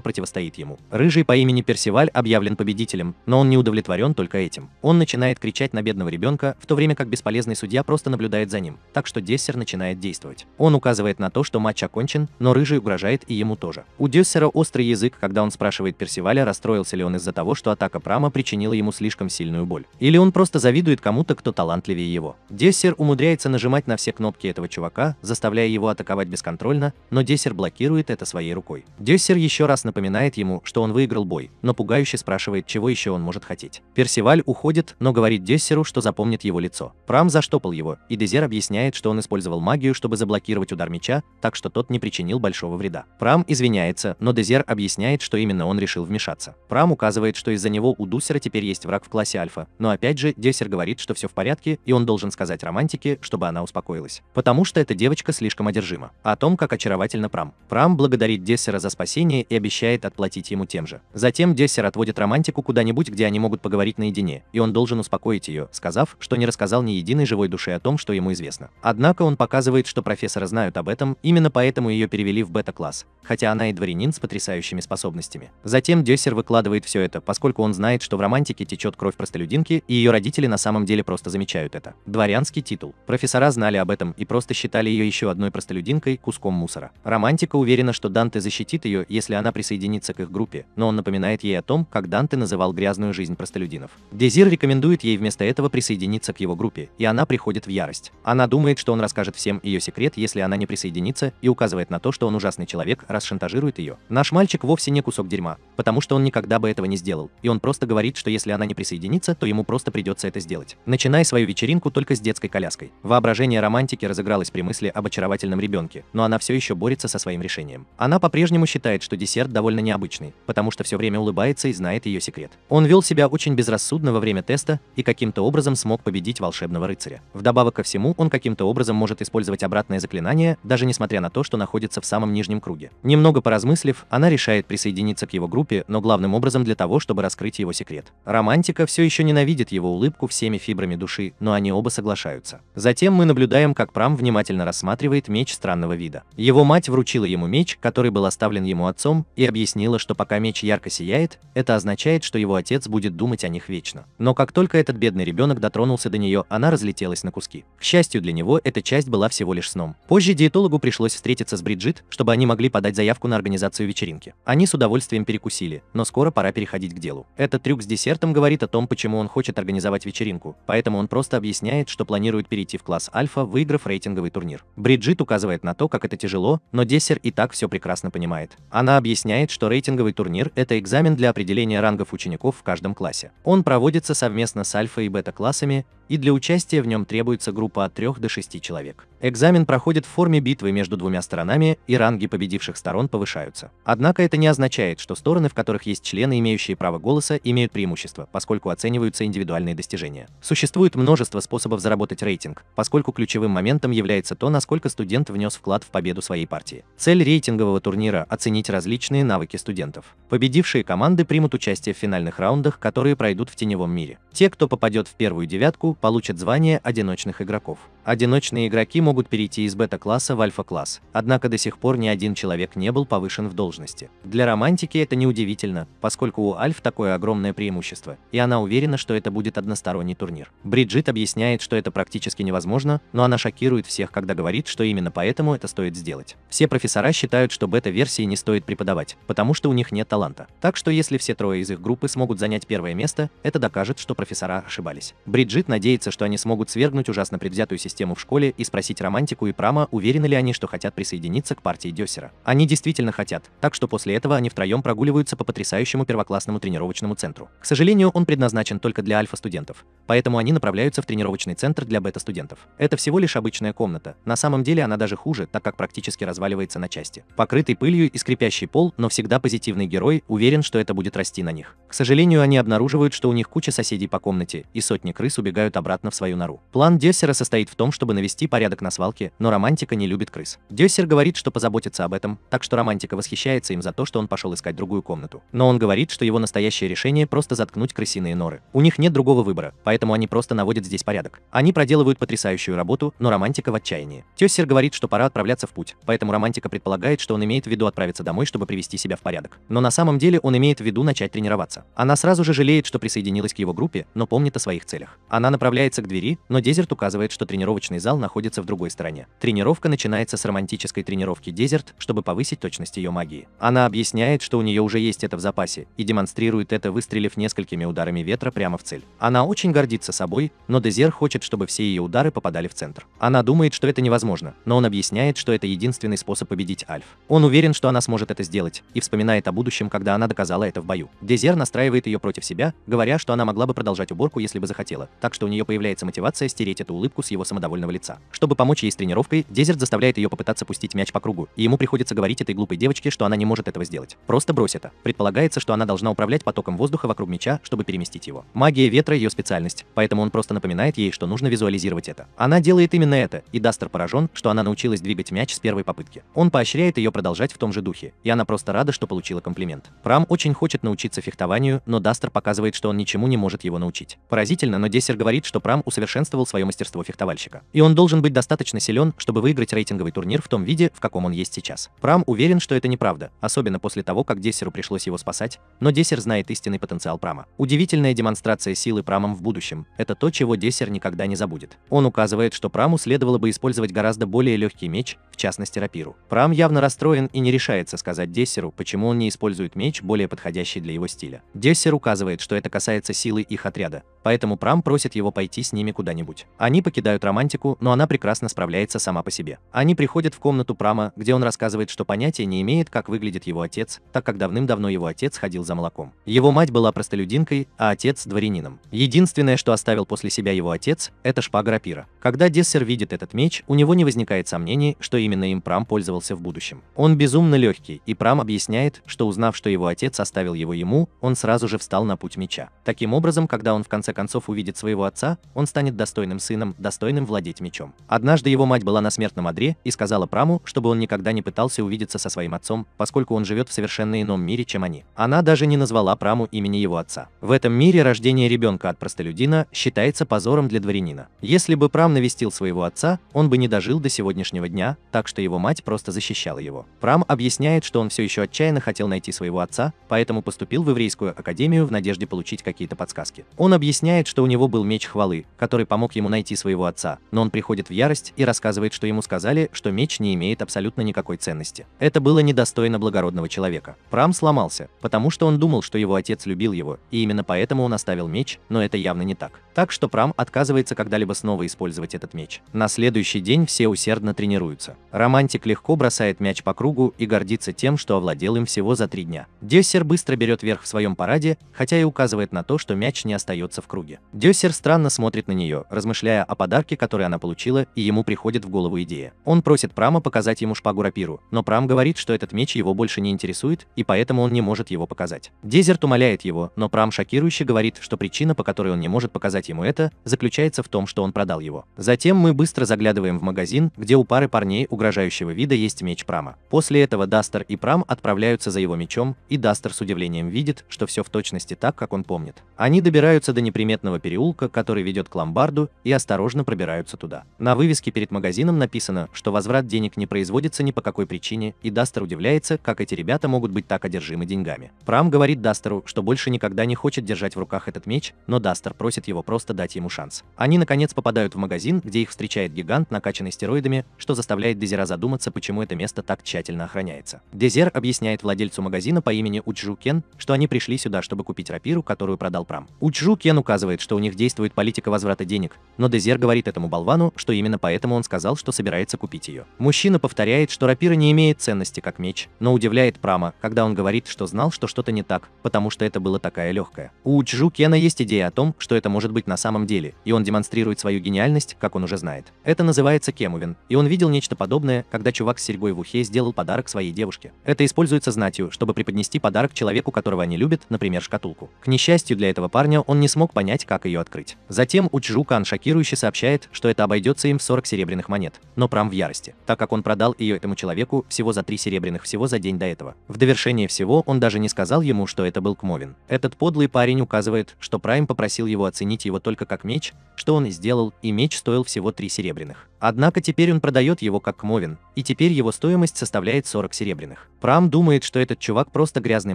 противостоит ему. Рыжий по имени Персиваль объявлен победителем, но он не удовлетворен только этим. Он начинает кричать на бедного ребенка, в то время как бесполезный судья просто наблюдает за ним, так что Дессер начинает действовать. Он указывает на то, что матч окончен, но Рыжий угрожает и ему тоже. У Дессера острый язык, когда он спрашивает Персиваля, расстроился ли он из-за того, что атака Прама причинила ему слишком сильную боль. Или он просто завидует кому-то, кто талантливее его. Дессер умудряется нажимать на все кнопки этого чувака, заставляя его атаковать бесконтрольно, но Дессер блокирует это своей рукой. Дессер еще раз напоминает ему, что он выиграл бой, но пугающе спрашивает, чего еще он может хотеть. Персиваль уходит, но говорит Дессеру, что запомнит его лицо. Прам заштопал его, и Дезер объясняет, что он использовал магию, чтобы заблокировать удар меча, так что тот не причинил большого вреда. Прам извиняется, но Дезер объясняет, что именно он решил вмешаться. Прам указывает, что из-за него у Дусера теперь есть враг в классе Альфа, но опять же Дессер говорит, что все в порядке, и он он должен сказать романтике, чтобы она успокоилась. Потому что эта девочка слишком одержима. О том, как очаровательно Прам. Прам благодарит Дессера за спасение и обещает отплатить ему тем же. Затем Дессер отводит романтику куда-нибудь, где они могут поговорить наедине, и он должен успокоить ее, сказав, что не рассказал ни единой живой душе о том, что ему известно. Однако он показывает, что профессора знают об этом, именно поэтому ее перевели в бета-класс, хотя она и дворянин с потрясающими способностями. Затем Дессер выкладывает все это, поскольку он знает, что в романтике течет кровь простолюдинки, и ее родители на самом деле просто замечают это. Марта. Дворянский титул. Профессора знали об этом и просто считали ее еще одной простолюдинкой, куском мусора. Романтика уверена, что Данте защитит ее, если она присоединится к их группе, но он напоминает ей о том, как Данте называл грязную жизнь простолюдинов. Дезир рекомендует ей вместо этого присоединиться к его группе, и она приходит в ярость. Она думает, что он расскажет всем ее секрет, если она не присоединится, и указывает на то, что он ужасный человек, раз шантажирует ее. Наш мальчик вовсе не кусок дерьма, потому что он никогда бы этого не сделал, и он просто говорит, что если она не присоединится, то ему просто придется это сделать. Начинай свою вечеринку вдогонку только с детской коляской. Воображение романтики разыгралось при мысли об очаровательном ребенке, но она все еще борется со своим решением. Она по-прежнему считает, что десерт довольно необычный, потому что все время улыбается и знает ее секрет. Он вел себя очень безрассудно во время теста и каким-то образом смог победить волшебного рыцаря. Вдобавок ко всему, он каким-то образом может использовать обратное заклинание, даже несмотря на то, что находится в самом нижнем круге. Немного поразмыслив, она решает присоединиться к его группе, но главным образом для того, чтобы раскрыть его секрет. Романтика все еще ненавидит его улыбку всеми фибрами души, но они они оба соглашаются. Затем мы наблюдаем, как Прам внимательно рассматривает меч странного вида. Его мать вручила ему меч, который был оставлен ему отцом, и объяснила, что пока меч ярко сияет, это означает, что его отец будет думать о них вечно. Но как только этот бедный ребенок дотронулся до нее, она разлетелась на куски. К счастью для него, эта часть была всего лишь сном. Позже диетологу пришлось встретиться с Бриджит, чтобы они могли подать заявку на организацию вечеринки. Они с удовольствием перекусили, но скоро пора переходить к делу. Этот трюк с десертом говорит о том, почему он хочет организовать вечеринку, поэтому он просто объясняет объясняет, что планирует перейти в класс альфа, выиграв рейтинговый турнир. Бриджит указывает на то, как это тяжело, но Дессер и так все прекрасно понимает. Она объясняет, что рейтинговый турнир – это экзамен для определения рангов учеников в каждом классе. Он проводится совместно с альфа и бета-классами, и для участия в нем требуется группа от 3 до 6 человек. Экзамен проходит в форме битвы между двумя сторонами, и ранги победивших сторон повышаются. Однако это не означает, что стороны, в которых есть члены, имеющие право голоса, имеют преимущество, поскольку оцениваются индивидуальные достижения. Существует множество множество способов заработать рейтинг, поскольку ключевым моментом является то, насколько студент внес вклад в победу своей партии. Цель рейтингового турнира – оценить различные навыки студентов. Победившие команды примут участие в финальных раундах, которые пройдут в теневом мире. Те, кто попадет в первую девятку, получат звание одиночных игроков. Одиночные игроки могут перейти из бета-класса в альфа-класс, однако до сих пор ни один человек не был повышен в должности. Для романтики это неудивительно, поскольку у Альф такое огромное преимущество, и она уверена, что это будет односторонний турнир. Бриджит объясняет, объясняет, что это практически невозможно, но она шокирует всех, когда говорит, что именно поэтому это стоит сделать. Все профессора считают, что бета-версии не стоит преподавать, потому что у них нет таланта. Так что если все трое из их группы смогут занять первое место, это докажет, что профессора ошибались. Бриджит надеется, что они смогут свергнуть ужасно предвзятую систему в школе и спросить романтику и прама, уверены ли они, что хотят присоединиться к партии Дёсера. Они действительно хотят, так что после этого они втроем прогуливаются по потрясающему первоклассному тренировочному центру. К сожалению, он предназначен только для альфа-студентов, поэтому они направляются в тренировочный тренировочный центр для бета-студентов. Это всего лишь обычная комната. На самом деле она даже хуже, так как практически разваливается на части. Покрытый пылью и скрипящий пол, но всегда позитивный герой, уверен, что это будет расти на них. К сожалению, они обнаруживают, что у них куча соседей по комнате, и сотни крыс убегают обратно в свою нору. План Дессера состоит в том, чтобы навести порядок на свалке, но романтика не любит крыс. Дессер говорит, что позаботится об этом, так что романтика восхищается им за то, что он пошел искать другую комнату. Но он говорит, что его настоящее решение просто заткнуть крысиные норы. У них нет другого выбора, поэтому они просто наводят здесь порядок. Они проделывают потрясающую работу, но романтика в отчаянии. Тессер говорит, что пора отправляться в путь, поэтому романтика предполагает, что он имеет в виду отправиться домой, чтобы привести себя в порядок. Но на самом деле он имеет в виду начать тренироваться. Она сразу же жалеет, что присоединилась к его группе, но помнит о своих целях. Она направляется к двери, но Дезерт указывает, что тренировочный зал находится в другой стороне. Тренировка начинается с романтической тренировки Дезерт, чтобы повысить точность ее магии. Она объясняет, что у нее уже есть это в запасе, и демонстрирует это, выстрелив несколькими ударами ветра прямо в цель. Она очень гордится собой, но Дезерт Зер хочет, чтобы все ее удары попадали в центр. Она думает, что это невозможно, но он объясняет, что это единственный способ победить Альф. Он уверен, что она сможет это сделать, и вспоминает о будущем, когда она доказала это в бою. Дезер настраивает ее против себя, говоря, что она могла бы продолжать уборку, если бы захотела, так что у нее появляется мотивация стереть эту улыбку с его самодовольного лица. Чтобы помочь ей с тренировкой, Дезерт заставляет ее попытаться пустить мяч по кругу, и ему приходится говорить этой глупой девочке, что она не может этого сделать. Просто брось это. Предполагается, что она должна управлять потоком воздуха вокруг мяча, чтобы переместить его. Магия ветра ее специальность, поэтому он просто напоминает напоминает ей, что нужно визуализировать это. Она делает именно это, и Дастер поражен, что она научилась двигать мяч с первой попытки. Он поощряет ее продолжать в том же духе, и она просто рада, что получила комплимент. Прам очень хочет научиться фехтованию, но Дастер показывает, что он ничему не может его научить. Поразительно, но Дессер говорит, что Прам усовершенствовал свое мастерство фехтовальщика. И он должен быть достаточно силен, чтобы выиграть рейтинговый турнир в том виде, в каком он есть сейчас. Прам уверен, что это неправда, особенно после того, как Дессеру пришлось его спасать, но Дессер знает истинный потенциал Прама. Удивительная демонстрация силы Прамом в будущем – это то, чего Дессер крейсер никогда не забудет. Он указывает, что Праму следовало бы использовать гораздо более легкий меч, в частности рапиру. Прам явно расстроен и не решается сказать Дессеру, почему он не использует меч, более подходящий для его стиля. Дессер указывает, что это касается силы их отряда, поэтому Прам просит его пойти с ними куда-нибудь. Они покидают романтику, но она прекрасно справляется сама по себе. Они приходят в комнату Прама, где он рассказывает, что понятия не имеет, как выглядит его отец, так как давным-давно его отец ходил за молоком. Его мать была простолюдинкой, а отец – дворянином. Единственное, что оставил после себя его отец – это шпага рапира. Когда Дессер видит этот меч, у него не возникает сомнений, что именно им Прам пользовался в будущем. Он безумно легкий, и Прам объясняет, что узнав, что его отец оставил его ему, он сразу же встал на путь меча. Таким образом, когда он в конце концов увидит своего отца, он станет достойным сыном, достойным владеть мечом. Однажды его мать была на смертном одре и сказала Праму, чтобы он никогда не пытался увидеться со своим отцом, поскольку он живет в совершенно ином мире, чем они. Она даже не назвала Праму имени его отца. В этом мире рождение ребенка от простолюдина считается позором позором для дворянина. Если бы Прам навестил своего отца, он бы не дожил до сегодняшнего дня, так что его мать просто защищала его. Прам объясняет, что он все еще отчаянно хотел найти своего отца, поэтому поступил в еврейскую академию в надежде получить какие-то подсказки. Он объясняет, что у него был меч хвалы, который помог ему найти своего отца, но он приходит в ярость и рассказывает, что ему сказали, что меч не имеет абсолютно никакой ценности. Это было недостойно благородного человека. Прам сломался, потому что он думал, что его отец любил его, и именно поэтому он оставил меч, но это явно не так так что Прам отказывается когда-либо снова использовать этот меч. На следующий день все усердно тренируются. Романтик легко бросает мяч по кругу и гордится тем, что овладел им всего за три дня. Дёссер быстро берет верх в своем параде, хотя и указывает на то, что мяч не остается в круге. Дёссер странно смотрит на нее, размышляя о подарке, который она получила, и ему приходит в голову идея. Он просит Прама показать ему шпагу-рапиру, но Прам говорит, что этот меч его больше не интересует, и поэтому он не может его показать. Дезерт умоляет его, но Прам шокирующе говорит, что причина, по которой он не может показать сказать ему это, заключается в том, что он продал его. Затем мы быстро заглядываем в магазин, где у пары парней угрожающего вида есть меч Прама. После этого Дастер и Прам отправляются за его мечом, и Дастер с удивлением видит, что все в точности так, как он помнит. Они добираются до неприметного переулка, который ведет к ломбарду, и осторожно пробираются туда. На вывеске перед магазином написано, что возврат денег не производится ни по какой причине, и Дастер удивляется, как эти ребята могут быть так одержимы деньгами. Прам говорит Дастеру, что больше никогда не хочет держать в руках этот меч, но Дастер просит его просто просто дать ему шанс. Они, наконец, попадают в магазин, где их встречает гигант, накачанный стероидами, что заставляет Дезера задуматься, почему это место так тщательно охраняется. Дезер объясняет владельцу магазина по имени Учжу Кен, что они пришли сюда, чтобы купить рапиру, которую продал Прам. Учжу Кен указывает, что у них действует политика возврата денег, но Дезер говорит этому болвану, что именно поэтому он сказал, что собирается купить ее. Мужчина повторяет, что рапира не имеет ценности как меч, но удивляет Прама, когда он говорит, что знал, что что-то не так, потому что это было такая легкая. У Учжу Кена есть идея о том, что это может быть быть на самом деле, и он демонстрирует свою гениальность, как он уже знает. Это называется кемувин, и он видел нечто подобное, когда чувак с серьгой в ухе сделал подарок своей девушке. Это используется знатью, чтобы преподнести подарок человеку, которого они любят, например, шкатулку. К несчастью для этого парня, он не смог понять, как ее открыть. Затем Учжу Кан шокирующе сообщает, что это обойдется им в 40 серебряных монет, но Прам в ярости, так как он продал ее этому человеку всего за 3 серебряных всего за день до этого. В довершение всего он даже не сказал ему, что это был Кмовин. Этот подлый парень указывает, что Прайм попросил его оценить его только как меч, что он и сделал, и меч стоил всего три серебряных. Однако теперь он продает его как кмовин, и теперь его стоимость составляет 40 серебряных. Прам думает, что этот чувак просто грязный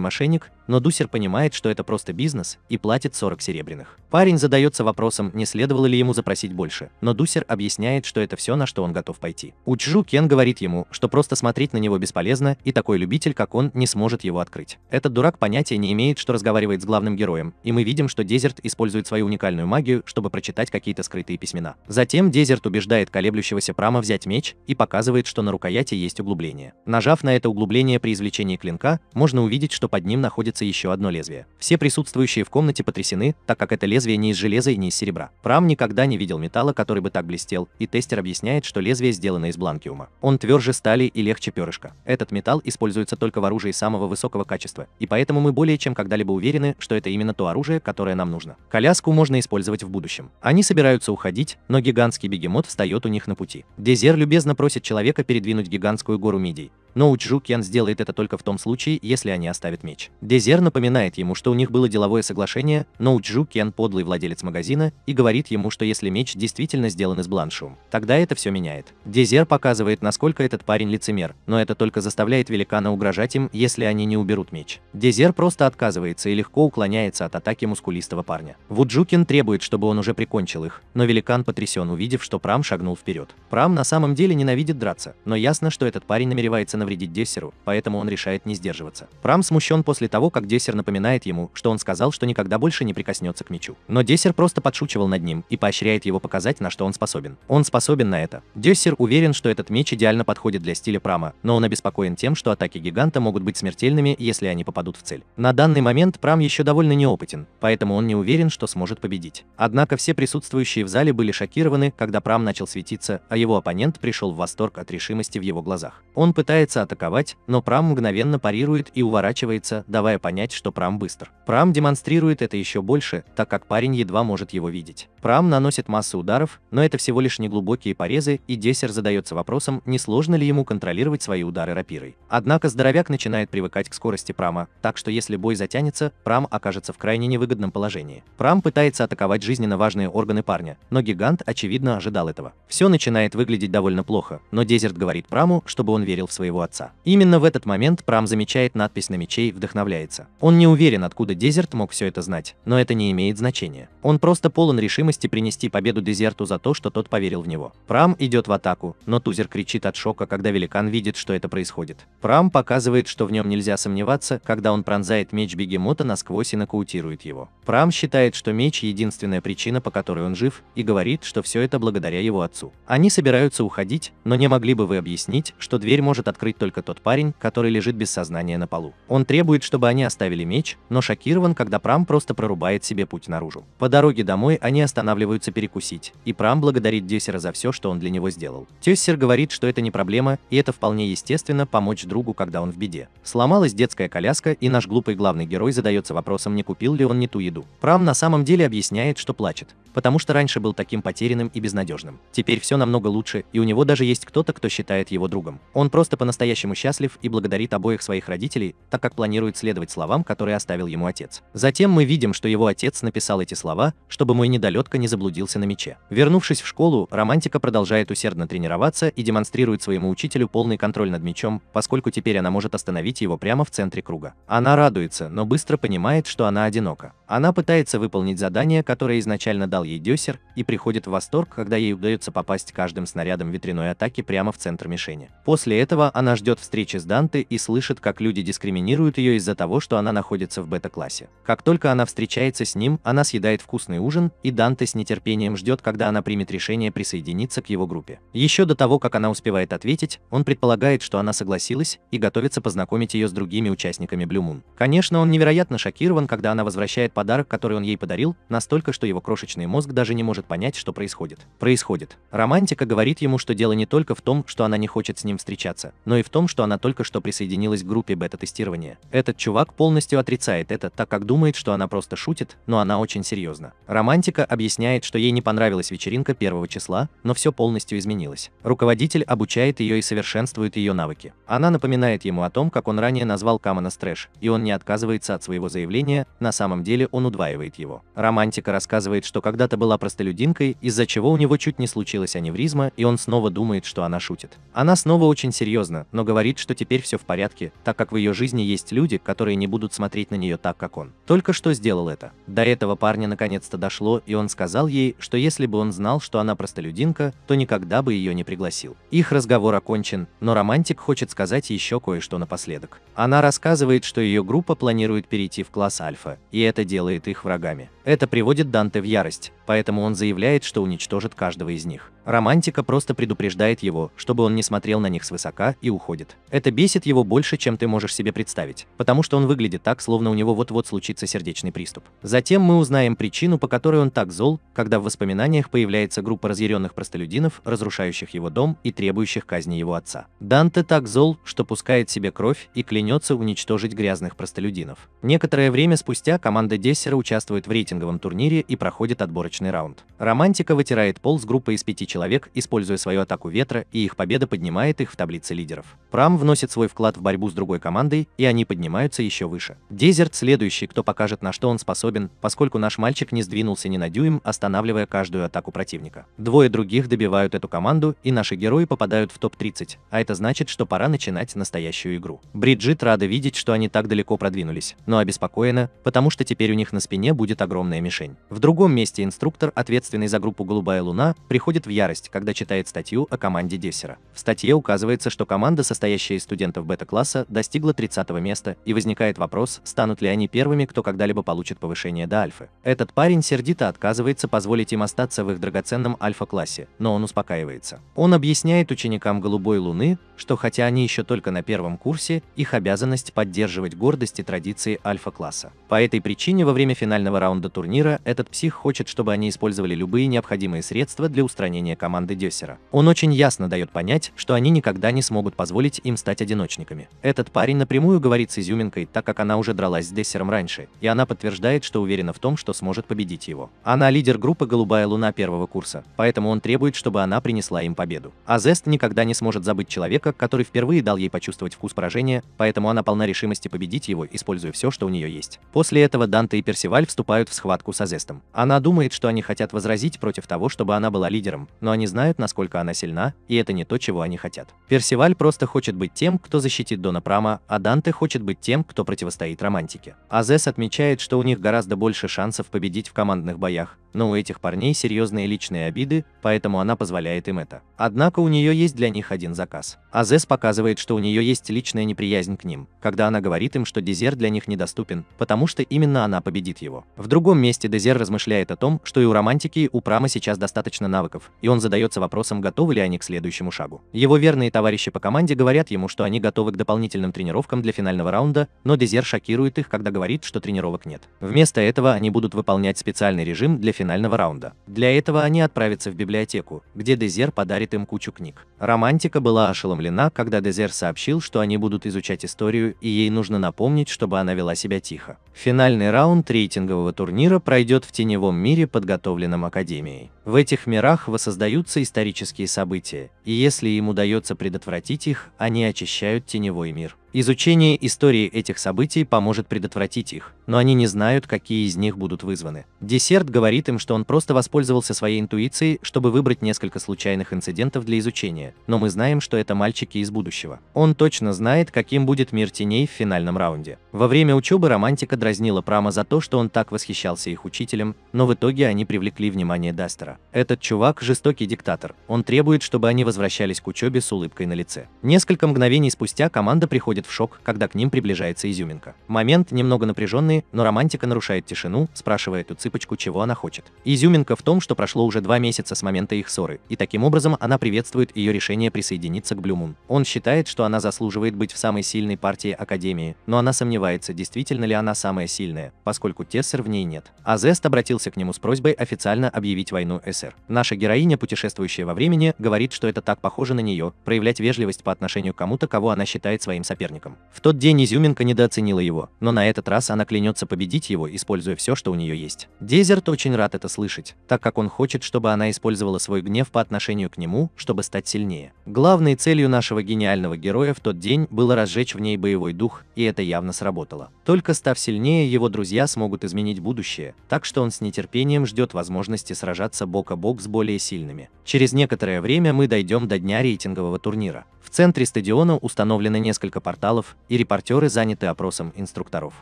мошенник, но Дусер понимает, что это просто бизнес, и платит 40 серебряных. Парень задается вопросом, не следовало ли ему запросить больше, но Дусер объясняет, что это все, на что он готов пойти. Учжу Кен говорит ему, что просто смотреть на него бесполезно, и такой любитель, как он, не сможет его открыть. Этот дурак понятия не имеет, что разговаривает с главным героем, и мы видим, что Дезерт использует свою уникальную магию, чтобы прочитать какие-то скрытые письмена. Затем Дезерт убеждает коллег колеблющегося прама взять меч и показывает, что на рукояти есть углубление. Нажав на это углубление при извлечении клинка, можно увидеть, что под ним находится еще одно лезвие. Все присутствующие в комнате потрясены, так как это лезвие не из железа и не из серебра. Прам никогда не видел металла, который бы так блестел, и тестер объясняет, что лезвие сделано из бланкиума. Он тверже стали и легче перышка. Этот металл используется только в оружии самого высокого качества, и поэтому мы более чем когда-либо уверены, что это именно то оружие, которое нам нужно. Коляску можно использовать в будущем. Они собираются уходить, но гигантский бегемот встает у них на пути. Дезер любезно просит человека передвинуть гигантскую гору мидий но Учжу Кен сделает это только в том случае, если они оставят меч. Дезер напоминает ему, что у них было деловое соглашение, но Учжу Кен подлый владелец магазина и говорит ему, что если меч действительно сделан из бланшу, тогда это все меняет. Дезер показывает, насколько этот парень лицемер, но это только заставляет великана угрожать им, если они не уберут меч. Дезер просто отказывается и легко уклоняется от атаки мускулистого парня. Вуджукин требует, чтобы он уже прикончил их, но великан потрясен, увидев, что Прам шагнул вперед. Прам на самом деле ненавидит драться, но ясно, что этот парень намеревается на навредить Дессеру, поэтому он решает не сдерживаться. Прам смущен после того, как Дессер напоминает ему, что он сказал, что никогда больше не прикоснется к мечу. Но Дессер просто подшучивал над ним и поощряет его показать, на что он способен. Он способен на это. Дессер уверен, что этот меч идеально подходит для стиля Прама, но он обеспокоен тем, что атаки гиганта могут быть смертельными, если они попадут в цель. На данный момент Прам еще довольно неопытен, поэтому он не уверен, что сможет победить. Однако все присутствующие в зале были шокированы, когда Прам начал светиться, а его оппонент пришел в восторг от решимости в его глазах. Он пытается пытается атаковать, но Прам мгновенно парирует и уворачивается, давая понять, что Прам быстр. Прам демонстрирует это еще больше, так как парень едва может его видеть. Прам наносит массу ударов, но это всего лишь неглубокие порезы, и Десер задается вопросом, не сложно ли ему контролировать свои удары рапирой. Однако здоровяк начинает привыкать к скорости Прама, так что если бой затянется, Прам окажется в крайне невыгодном положении. Прам пытается атаковать жизненно важные органы парня, но гигант, очевидно, ожидал этого. Все начинает выглядеть довольно плохо, но Дезерт говорит Праму, чтобы он верил в своего отца. Именно в этот момент Прам замечает надпись на мече и вдохновляется. Он не уверен, откуда Дезерт мог все это знать, но это не имеет значения. Он просто полон решимости принести победу Дезерту за то, что тот поверил в него. Прам идет в атаку, но Тузер кричит от шока, когда великан видит, что это происходит. Прам показывает, что в нем нельзя сомневаться, когда он пронзает меч бегемота насквозь и нокаутирует его. Прам считает, что меч – единственная причина, по которой он жив, и говорит, что все это благодаря его отцу. Они собираются уходить, но не могли бы вы объяснить, что дверь может открыть жить только тот парень, который лежит без сознания на полу. Он требует, чтобы они оставили меч, но шокирован, когда Прам просто прорубает себе путь наружу. По дороге домой они останавливаются перекусить, и Прам благодарит Десера за все, что он для него сделал. Тессер говорит, что это не проблема, и это вполне естественно помочь другу, когда он в беде. Сломалась детская коляска, и наш глупый главный герой задается вопросом, не купил ли он не ту еду. Прам на самом деле объясняет, что плачет потому что раньше был таким потерянным и безнадежным. Теперь все намного лучше, и у него даже есть кто-то, кто считает его другом. Он просто по-настоящему счастлив и благодарит обоих своих родителей, так как планирует следовать словам, которые оставил ему отец. Затем мы видим, что его отец написал эти слова, чтобы мой недолетка не заблудился на мече. Вернувшись в школу, романтика продолжает усердно тренироваться и демонстрирует своему учителю полный контроль над мечом, поскольку теперь она может остановить его прямо в центре круга. Она радуется, но быстро понимает, что она одинока. Она пытается выполнить задание, которое изначально дал узнал ей десер и приходит в восторг, когда ей удается попасть каждым снарядом ветряной атаки прямо в центр мишени. После этого она ждет встречи с Данте и слышит, как люди дискриминируют ее из-за того, что она находится в бета-классе. Как только она встречается с ним, она съедает вкусный ужин, и Данте с нетерпением ждет, когда она примет решение присоединиться к его группе. Еще до того, как она успевает ответить, он предполагает, что она согласилась и готовится познакомить ее с другими участниками Blue Moon. Конечно, он невероятно шокирован, когда она возвращает подарок, который он ей подарил, настолько, что его крошечные мозг даже не может понять, что происходит. Происходит. Романтика говорит ему, что дело не только в том, что она не хочет с ним встречаться, но и в том, что она только что присоединилась к группе бета-тестирования. Этот чувак полностью отрицает это, так как думает, что она просто шутит, но она очень серьезно. Романтика объясняет, что ей не понравилась вечеринка первого числа, но все полностью изменилось. Руководитель обучает ее и совершенствует ее навыки. Она напоминает ему о том, как он ранее назвал Камана Стрэш, и он не отказывается от своего заявления, на самом деле он удваивает его. Романтика рассказывает, что когда когда-то была простолюдинкой, из-за чего у него чуть не случилась аневризма, и он снова думает, что она шутит. Она снова очень серьезно, но говорит, что теперь все в порядке, так как в ее жизни есть люди, которые не будут смотреть на нее так, как он. Только что сделал это. До этого парня наконец-то дошло, и он сказал ей, что если бы он знал, что она простолюдинка, то никогда бы ее не пригласил. Их разговор окончен, но романтик хочет сказать еще кое-что напоследок. Она рассказывает, что ее группа планирует перейти в класс альфа, и это делает их врагами. Это приводит Данте в ярость поэтому он заявляет, что уничтожит каждого из них. Романтика просто предупреждает его, чтобы он не смотрел на них свысока и уходит. Это бесит его больше, чем ты можешь себе представить, потому что он выглядит так, словно у него вот-вот случится сердечный приступ. Затем мы узнаем причину, по которой он так зол, когда в воспоминаниях появляется группа разъяренных простолюдинов, разрушающих его дом и требующих казни его отца. Данте так зол, что пускает себе кровь и клянется уничтожить грязных простолюдинов. Некоторое время спустя команда Дессера участвует в рейтинговом турнире и проходит отбор отборочный раунд. Романтика вытирает пол с группы из пяти человек, используя свою атаку ветра, и их победа поднимает их в таблице лидеров. Прам вносит свой вклад в борьбу с другой командой, и они поднимаются еще выше. Дезерт следующий, кто покажет, на что он способен, поскольку наш мальчик не сдвинулся ни на дюйм, останавливая каждую атаку противника. Двое других добивают эту команду, и наши герои попадают в топ-30, а это значит, что пора начинать настоящую игру. Бриджит рада видеть, что они так далеко продвинулись, но обеспокоена, потому что теперь у них на спине будет огромная мишень. В другом месте инструктор, ответственный за группу «Голубая луна», приходит в ярость, когда читает статью о команде Дессера. В статье указывается, что команда, состоящая из студентов бета-класса, достигла 30 места, и возникает вопрос, станут ли они первыми, кто когда-либо получит повышение до альфы. Этот парень сердито отказывается позволить им остаться в их драгоценном альфа-классе, но он успокаивается. Он объясняет ученикам «Голубой луны», что хотя они еще только на первом курсе, их обязанность поддерживать гордость и традиции альфа-класса. По этой причине во время финального раунда турнира этот псих хочет, чтобы они использовали любые необходимые средства для устранения команды Дессера. Он очень ясно дает понять, что они никогда не смогут позволить им стать одиночниками. Этот парень напрямую говорит с Изюминкой, так как она уже дралась с Дессером раньше, и она подтверждает, что уверена в том, что сможет победить его. Она лидер группы «Голубая луна» первого курса, поэтому он требует, чтобы она принесла им победу. А Зест никогда не сможет забыть человека, который впервые дал ей почувствовать вкус поражения, поэтому она полна решимости победить его, используя все, что у нее есть. После этого Данте и Персиваль вступают в схватку с Азестом. Она думает, думает, что они хотят возразить против того, чтобы она была лидером, но они знают, насколько она сильна, и это не то, чего они хотят. Персиваль просто хочет быть тем, кто защитит Дона Прама, а Данте хочет быть тем, кто противостоит романтике. Азес отмечает, что у них гораздо больше шансов победить в командных боях, но у этих парней серьезные личные обиды, поэтому она позволяет им это. Однако у нее есть для них один заказ. Азес показывает, что у нее есть личная неприязнь к ним, когда она говорит им, что Дезер для них недоступен, потому что именно она победит его. В другом месте дезер размышляет о том, том, что и у романтики у Прама сейчас достаточно навыков, и он задается вопросом, готовы ли они к следующему шагу. Его верные товарищи по команде говорят ему, что они готовы к дополнительным тренировкам для финального раунда, но Дезер шокирует их, когда говорит, что тренировок нет. Вместо этого они будут выполнять специальный режим для финального раунда. Для этого они отправятся в библиотеку, где Дезер подарит им кучу книг. Романтика была ошеломлена, когда Дезер сообщил, что они будут изучать историю, и ей нужно напомнить, чтобы она вела себя тихо. Финальный раунд рейтингового турнира пройдет в теневом мире мире, подготовленном Академией. В этих мирах воссоздаются исторические события, и если им удается предотвратить их, они очищают теневой мир. Изучение истории этих событий поможет предотвратить их, но они не знают, какие из них будут вызваны. Десерт говорит им, что он просто воспользовался своей интуицией, чтобы выбрать несколько случайных инцидентов для изучения, но мы знаем, что это мальчики из будущего. Он точно знает, каким будет мир теней в финальном раунде. Во время учебы романтика дразнила Прама за то, что он так восхищался их учителем, но в итоге они привлекли внимание Дастера. Этот чувак – жестокий диктатор. Он требует, чтобы они возвращались к учебе с улыбкой на лице. Несколько мгновений спустя команда приходит приходят в шок, когда к ним приближается изюминка. Момент немного напряженный, но романтика нарушает тишину, спрашивая эту цыпочку, чего она хочет. Изюминка в том, что прошло уже два месяца с момента их ссоры, и таким образом она приветствует ее решение присоединиться к Блюмун. Он считает, что она заслуживает быть в самой сильной партии Академии, но она сомневается, действительно ли она самая сильная, поскольку Тессер в ней нет. А Зест обратился к нему с просьбой официально объявить войну СР. Наша героиня, путешествующая во времени, говорит, что это так похоже на нее, проявлять вежливость по отношению к кому-то, кого она считает своим соперником соперником. В тот день Изюминка недооценила его, но на этот раз она клянется победить его, используя все, что у нее есть. Дезерт очень рад это слышать, так как он хочет, чтобы она использовала свой гнев по отношению к нему, чтобы стать сильнее. Главной целью нашего гениального героя в тот день было разжечь в ней боевой дух, и это явно сработало. Только став сильнее, его друзья смогут изменить будущее, так что он с нетерпением ждет возможности сражаться бок о бок с более сильными. Через некоторое время мы дойдем до дня рейтингового турнира. В центре стадиона установлено несколько порталов, порталов, и репортеры заняты опросом инструкторов.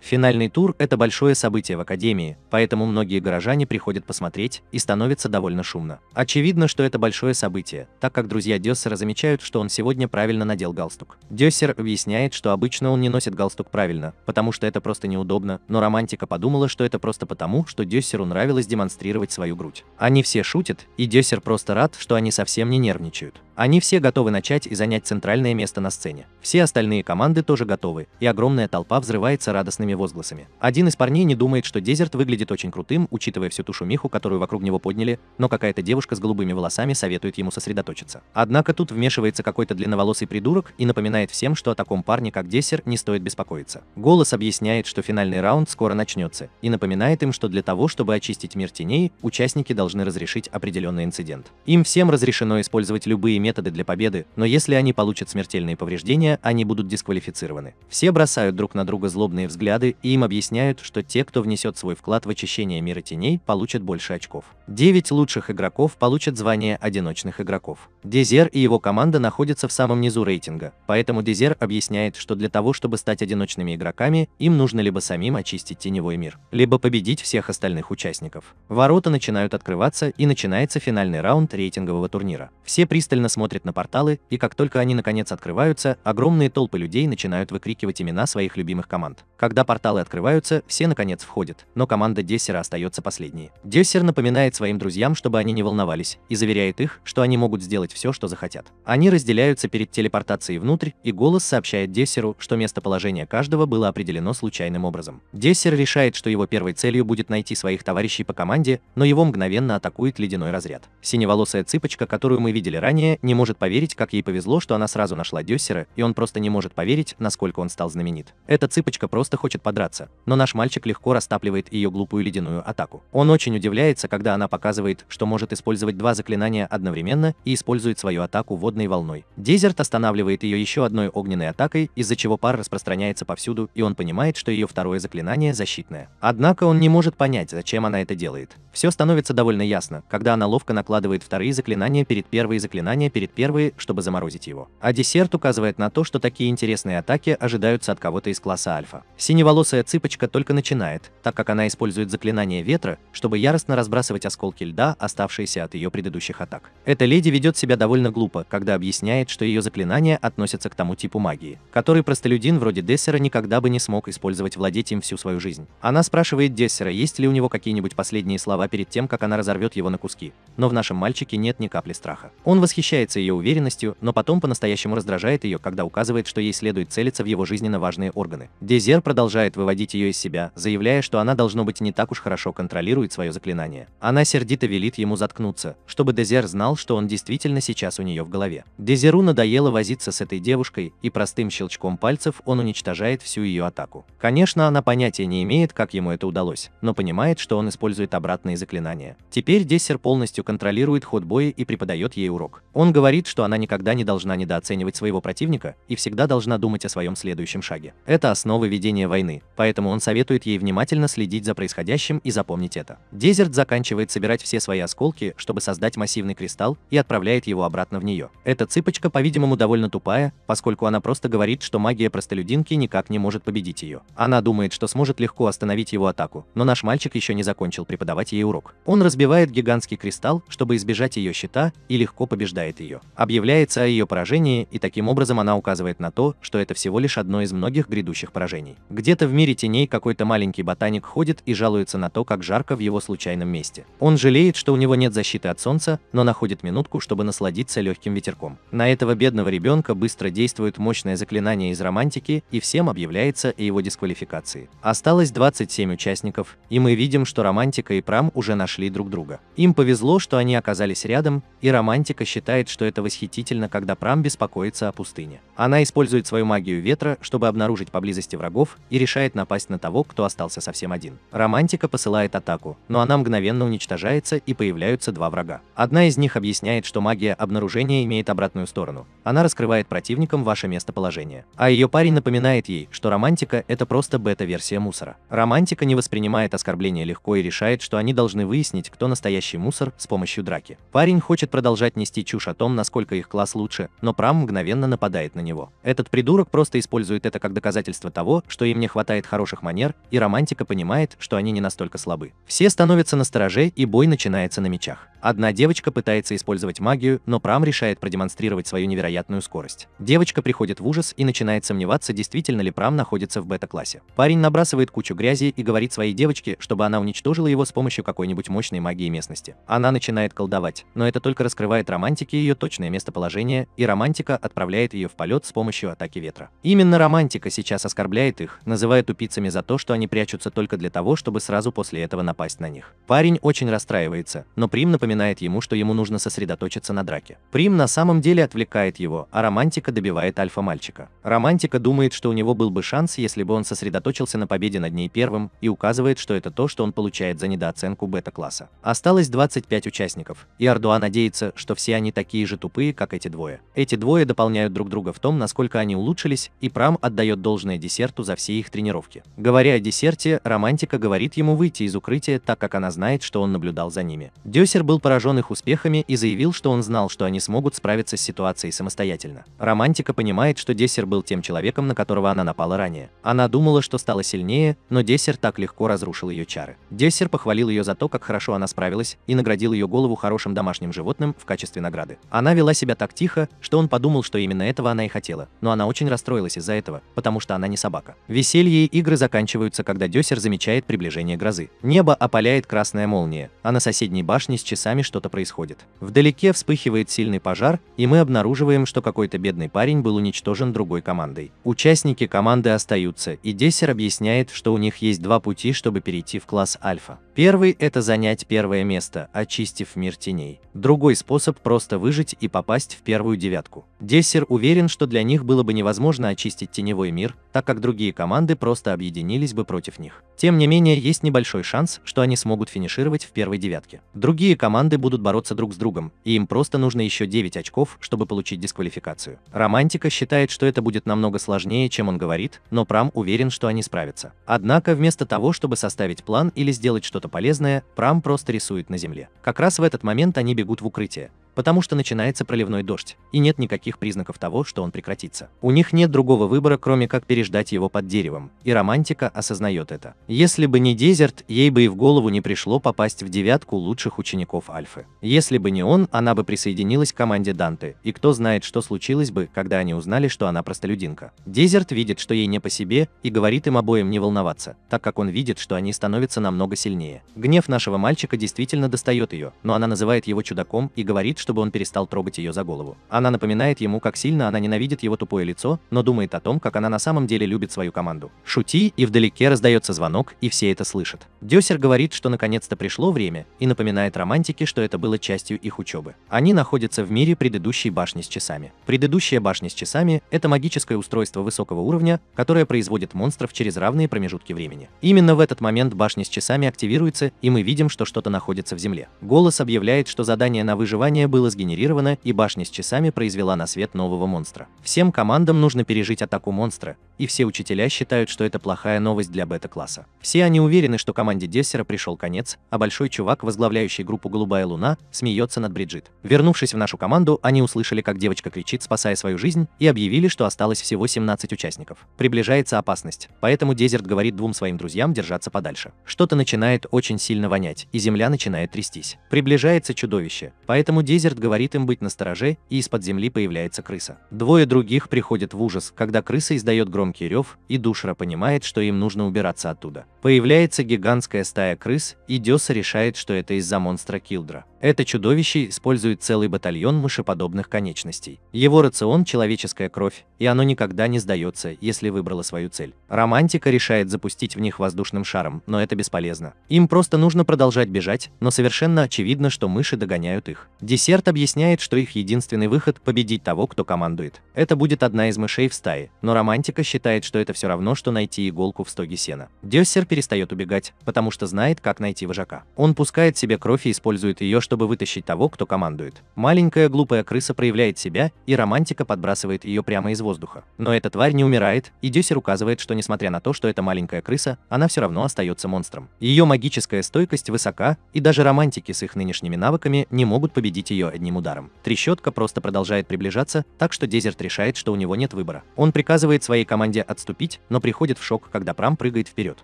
Финальный тур – это большое событие в Академии, поэтому многие горожане приходят посмотреть и становится довольно шумно. Очевидно, что это большое событие, так как друзья Дёссера замечают, что он сегодня правильно надел галстук. Дёссер объясняет, что обычно он не носит галстук правильно, потому что это просто неудобно, но романтика подумала, что это просто потому, что Дёссеру нравилось демонстрировать свою грудь. Они все шутят, и Дёссер просто рад, что они совсем не нервничают. Они все готовы начать и занять центральное место на сцене. Все остальные команды команды тоже готовы, и огромная толпа взрывается радостными возгласами. Один из парней не думает, что дезерт выглядит очень крутым, учитывая всю ту шумиху, которую вокруг него подняли, но какая-то девушка с голубыми волосами советует ему сосредоточиться. Однако тут вмешивается какой-то длинноволосый придурок и напоминает всем, что о таком парне, как Дессер, не стоит беспокоиться. Голос объясняет, что финальный раунд скоро начнется, и напоминает им, что для того, чтобы очистить мир теней, участники должны разрешить определенный инцидент. Им всем разрешено использовать любые методы для победы, но если они получат смертельные повреждения, они будут дисквалифицированы. Все бросают друг на друга злобные взгляды и им объясняют, что те, кто внесет свой вклад в очищение мира теней, получат больше очков. 9 лучших игроков получат звание одиночных игроков. Дезер и его команда находятся в самом низу рейтинга, поэтому Дезер объясняет, что для того, чтобы стать одиночными игроками, им нужно либо самим очистить теневой мир, либо победить всех остальных участников. Ворота начинают открываться и начинается финальный раунд рейтингового турнира. Все пристально смотрят на порталы, и как только они наконец открываются, огромные толпы людей людей начинают выкрикивать имена своих любимых команд. Когда порталы открываются, все наконец входят, но команда Дессера остается последней. Дессер напоминает своим друзьям, чтобы они не волновались, и заверяет их, что они могут сделать все, что захотят. Они разделяются перед телепортацией внутрь, и голос сообщает Дессеру, что местоположение каждого было определено случайным образом. Дессер решает, что его первой целью будет найти своих товарищей по команде, но его мгновенно атакует ледяной разряд. Синеволосая цыпочка, которую мы видели ранее, не может поверить, как ей повезло, что она сразу нашла Дессера, и он просто не может поверить, насколько он стал знаменит. Эта цыпочка просто хочет подраться, но наш мальчик легко растапливает ее глупую ледяную атаку. Он очень удивляется, когда она показывает, что может использовать два заклинания одновременно и использует свою атаку водной волной. Дезерт останавливает ее еще одной огненной атакой, из-за чего пар распространяется повсюду, и он понимает, что ее второе заклинание защитное. Однако он не может понять, зачем она это делает. Все становится довольно ясно, когда она ловко накладывает вторые заклинания перед первые заклинания перед первые, чтобы заморозить его. А десерт указывает на то, что такие интересные интересные атаки ожидаются от кого-то из класса Альфа. Синеволосая цыпочка только начинает, так как она использует заклинание ветра, чтобы яростно разбрасывать осколки льда, оставшиеся от ее предыдущих атак. Эта леди ведет себя довольно глупо, когда объясняет, что ее заклинания относятся к тому типу магии, который простолюдин вроде Дессера никогда бы не смог использовать владеть им всю свою жизнь. Она спрашивает Дессера, есть ли у него какие-нибудь последние слова перед тем, как она разорвет его на куски. Но в нашем мальчике нет ни капли страха. Он восхищается ее уверенностью, но потом по-настоящему раздражает ее, когда указывает, что ей следует целиться в его жизненно важные органы. Дезер продолжает выводить ее из себя, заявляя, что она, должно быть, не так уж хорошо контролирует свое заклинание. Она сердито велит ему заткнуться, чтобы Дезер знал, что он действительно сейчас у нее в голове. Дезеру надоело возиться с этой девушкой, и простым щелчком пальцев он уничтожает всю ее атаку. Конечно, она понятия не имеет, как ему это удалось, но понимает, что он использует обратные заклинания. Теперь Десер полностью контролирует ход боя и преподает ей урок. Он говорит, что она никогда не должна недооценивать своего противника и всегда должна нужно думать о своем следующем шаге. Это основы ведения войны, поэтому он советует ей внимательно следить за происходящим и запомнить это. Дезерт заканчивает собирать все свои осколки, чтобы создать массивный кристалл, и отправляет его обратно в нее. Эта цыпочка, по-видимому, довольно тупая, поскольку она просто говорит, что магия простолюдинки никак не может победить ее. Она думает, что сможет легко остановить его атаку, но наш мальчик еще не закончил преподавать ей урок. Он разбивает гигантский кристалл, чтобы избежать ее щита, и легко побеждает ее. Объявляется о ее поражении, и таким образом она указывает на то, что это всего лишь одно из многих грядущих поражений. Где-то в мире теней какой-то маленький ботаник ходит и жалуется на то, как жарко в его случайном месте. Он жалеет, что у него нет защиты от солнца, но находит минутку, чтобы насладиться легким ветерком. На этого бедного ребенка быстро действует мощное заклинание из романтики, и всем объявляется о его дисквалификации. Осталось 27 участников, и мы видим, что романтика и прам уже нашли друг друга. Им повезло, что они оказались рядом, и романтика считает, что это восхитительно, когда прам беспокоится о пустыне. Она использует использует свою магию ветра, чтобы обнаружить поблизости врагов и решает напасть на того, кто остался совсем один. Романтика посылает атаку, но она мгновенно уничтожается и появляются два врага. Одна из них объясняет, что магия обнаружения имеет обратную сторону. Она раскрывает противникам ваше местоположение. А ее парень напоминает ей, что романтика – это просто бета-версия мусора. Романтика не воспринимает оскорбления легко и решает, что они должны выяснить, кто настоящий мусор с помощью драки. Парень хочет продолжать нести чушь о том, насколько их класс лучше, но Прам мгновенно нападает на него. Этот этот придурок просто использует это как доказательство того, что им не хватает хороших манер, и романтика понимает, что они не настолько слабы. Все становятся на стороже, и бой начинается на мечах. Одна девочка пытается использовать магию, но Прам решает продемонстрировать свою невероятную скорость. Девочка приходит в ужас и начинает сомневаться, действительно ли Прам находится в бета-классе. Парень набрасывает кучу грязи и говорит своей девочке, чтобы она уничтожила его с помощью какой-нибудь мощной магии местности. Она начинает колдовать, но это только раскрывает романтике ее точное местоположение, и романтика отправляет ее в полет с помощью атаки ветра. Именно романтика сейчас оскорбляет их, называя тупицами за то, что они прячутся только для того, чтобы сразу после этого напасть на них. Парень очень расстраивается, но Прим напоминает ему, что ему нужно сосредоточиться на драке. Прим на самом деле отвлекает его, а романтика добивает альфа-мальчика. Романтика думает, что у него был бы шанс, если бы он сосредоточился на победе над ней первым, и указывает, что это то, что он получает за недооценку бета-класса. Осталось 25 участников, и Ардуа надеется, что все они такие же тупые, как эти двое. Эти двое дополняют друг друга в том, насколько они они улучшились, и Прам отдает должное десерту за все их тренировки. Говоря о десерте, Романтика говорит ему выйти из укрытия, так как она знает, что он наблюдал за ними. Дёсер был поражен их успехами и заявил, что он знал, что они смогут справиться с ситуацией самостоятельно. Романтика понимает, что Десер был тем человеком, на которого она напала ранее. Она думала, что стала сильнее, но Десер так легко разрушил ее чары. Десер похвалил ее за то, как хорошо она справилась, и наградил ее голову хорошим домашним животным в качестве награды. Она вела себя так тихо, что он подумал, что именно этого она и хотела, но она она очень расстроилась из-за этого, потому что она не собака. Веселье и игры заканчиваются, когда Дёсер замечает приближение грозы. Небо опаляет красная молния, а на соседней башне с часами что-то происходит. Вдалеке вспыхивает сильный пожар, и мы обнаруживаем, что какой-то бедный парень был уничтожен другой командой. Участники команды остаются, и Десер объясняет, что у них есть два пути, чтобы перейти в класс Альфа. Первый – это занять первое место, очистив мир теней. Другой способ – просто выжить и попасть в первую девятку. Дессер уверен, что для них было бы невозможно очистить теневой мир, так как другие команды просто объединились бы против них. Тем не менее, есть небольшой шанс, что они смогут финишировать в первой девятке. Другие команды будут бороться друг с другом, и им просто нужно еще 9 очков, чтобы получить дисквалификацию. Романтика считает, что это будет намного сложнее, чем он говорит, но Прам уверен, что они справятся. Однако, вместо того, чтобы составить план или сделать что-то что-то полезное, Прам просто рисует на земле. Как раз в этот момент они бегут в укрытие, потому что начинается проливной дождь, и нет никаких признаков того, что он прекратится. У них нет другого выбора, кроме как переждать его под деревом, и романтика осознает это. Если бы не Дезерт, ей бы и в голову не пришло попасть в девятку лучших учеников Альфы. Если бы не он, она бы присоединилась к команде Данте, и кто знает, что случилось бы, когда они узнали, что она простолюдинка. Дезерт видит, что ей не по себе, и говорит им обоим не волноваться, так как он видит, что они становятся намного сильнее. Гнев нашего мальчика действительно достает ее, но она называет его чудаком и говорит, чтобы он перестал трогать ее за голову. Она напоминает ему, как сильно она ненавидит его тупое лицо, но думает о том, как она на самом деле любит свою команду. Шути, и вдалеке раздается звонок, и все это слышат. Дёсер говорит, что наконец-то пришло время, и напоминает романтике, что это было частью их учебы. Они находятся в мире предыдущей башни с часами. Предыдущая башня с часами – это магическое устройство высокого уровня, которое производит монстров через равные промежутки времени. Именно в этот момент башня с часами активируется, и мы видим, что что-то находится в земле. Голос объявляет, что задание на выживание было было сгенерировано, и башня с часами произвела на свет нового монстра. Всем командам нужно пережить атаку монстра, и все учителя считают, что это плохая новость для бета-класса. Все они уверены, что команде Дессера пришел конец, а большой чувак, возглавляющий группу «Голубая луна», смеется над Бриджит. Вернувшись в нашу команду, они услышали, как девочка кричит, спасая свою жизнь, и объявили, что осталось всего 17 участников. Приближается опасность, поэтому Дезерт говорит двум своим друзьям держаться подальше. Что-то начинает очень сильно вонять, и земля начинает трястись. Приближается чудовище, поэтому Дезерт Визерд говорит им быть настороже, и из-под земли появляется крыса. Двое других приходят в ужас, когда крыса издает громкий рев, и Душера понимает, что им нужно убираться оттуда. Появляется гигантская стая крыс, и Деса решает, что это из-за монстра Килдра. Это чудовище использует целый батальон мышеподобных конечностей. Его рацион – человеческая кровь, и оно никогда не сдается, если выбрало свою цель. Романтика решает запустить в них воздушным шаром, но это бесполезно. Им просто нужно продолжать бежать, но совершенно очевидно, что мыши догоняют их. Десерт объясняет, что их единственный выход – победить того, кто командует. Это будет одна из мышей в стае, но романтика считает, что это все равно, что найти иголку в стоге сена. Дёссер перестает убегать, потому что знает, как найти вожака. Он пускает себе кровь и использует ее, чтобы вытащить того, кто командует. Маленькая глупая крыса проявляет себя, и романтика подбрасывает ее прямо из воздуха. Но эта тварь не умирает, и Десер указывает, что несмотря на то, что это маленькая крыса, она все равно остается монстром. Ее магическая стойкость высока, и даже романтики с их нынешними навыками не могут победить ее одним ударом. Трещотка просто продолжает приближаться, так что Дезерт решает, что у него нет выбора. Он приказывает своей команде отступить, но приходит в шок, когда Прам прыгает вперед.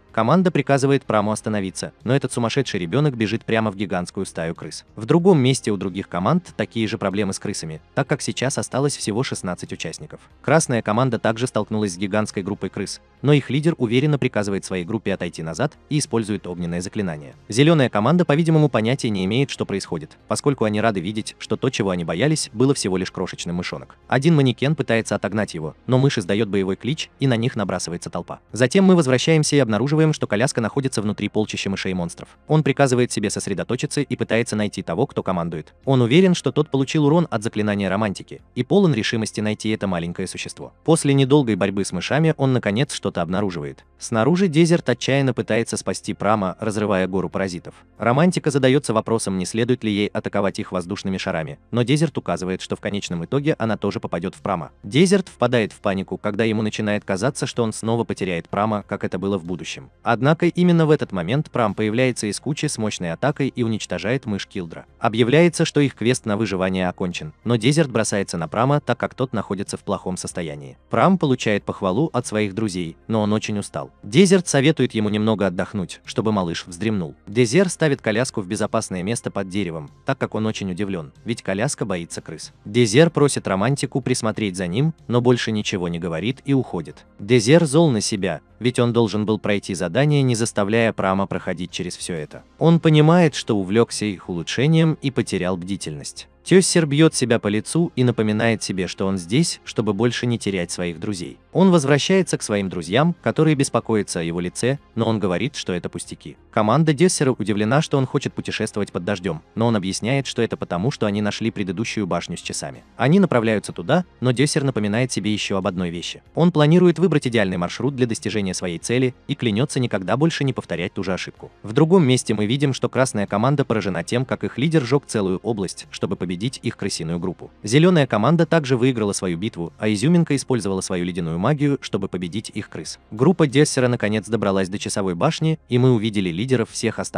Команда приказывает Праму остановиться, но этот сумасшедший ребенок бежит прямо в гигантскую стаю крыс. В другом месте у других команд такие же проблемы с крысами, так как сейчас осталось всего 16 участников. Красная команда также столкнулась с гигантской группой крыс, но их лидер уверенно приказывает своей группе отойти назад и использует огненное заклинание. Зеленая команда, по-видимому, понятия не имеет, что происходит, поскольку они рады видеть, что то, чего они боялись, было всего лишь крошечным мышонок. Один манекен пытается отогнать его, но мышь издает боевой клич, и на них набрасывается толпа. Затем мы возвращаемся и обнаруживаем, что коляска находится внутри полчища мышей и монстров. Он приказывает себе сосредоточиться и пытается найти руки того, кто командует. Он уверен, что тот получил урон от заклинания романтики и полон решимости найти это маленькое существо. После недолгой борьбы с мышами он наконец что-то обнаруживает. Снаружи Дезерт отчаянно пытается спасти Прама, разрывая гору паразитов. Романтика задается вопросом, не следует ли ей атаковать их воздушными шарами, но Дезерт указывает, что в конечном итоге она тоже попадет в Прама. Дезерт впадает в панику, когда ему начинает казаться, что он снова потеряет Прама, как это было в будущем. Однако именно в этот момент Прам появляется из кучи с мощной атакой и уничтожает мышь Килд. Шудра. Объявляется, что их квест на выживание окончен, но Дезерт бросается на Прама, так как тот находится в плохом состоянии. Прам получает похвалу от своих друзей, но он очень устал. Дезерт советует ему немного отдохнуть, чтобы малыш вздремнул. Дезер ставит коляску в безопасное место под деревом, так как он очень удивлен, ведь коляска боится крыс. Дезер просит романтику присмотреть за ним, но больше ничего не говорит и уходит. Дезер зол на себя, ведь он должен был пройти задание, не заставляя Прама проходить через все это. Он понимает, что увлекся их улучшением решениям и потерял бдительность. Тёссер бьет себя по лицу и напоминает себе, что он здесь, чтобы больше не терять своих друзей. Он возвращается к своим друзьям, которые беспокоятся о его лице, но он говорит, что это пустяки. Команда Дессера удивлена, что он хочет путешествовать под дождем, но он объясняет, что это потому, что они нашли предыдущую башню с часами. Они направляются туда, но Дессер напоминает себе еще об одной вещи. Он планирует выбрать идеальный маршрут для достижения своей цели и клянется никогда больше не повторять ту же ошибку. В другом месте мы видим, что красная команда поражена тем, как их лидер жег целую область, чтобы победить победить их крысиную группу. Зеленая команда также выиграла свою битву, а Изюминка использовала свою ледяную магию, чтобы победить их крыс. Группа Дессера наконец добралась до часовой башни, и мы увидели лидеров всех остальных.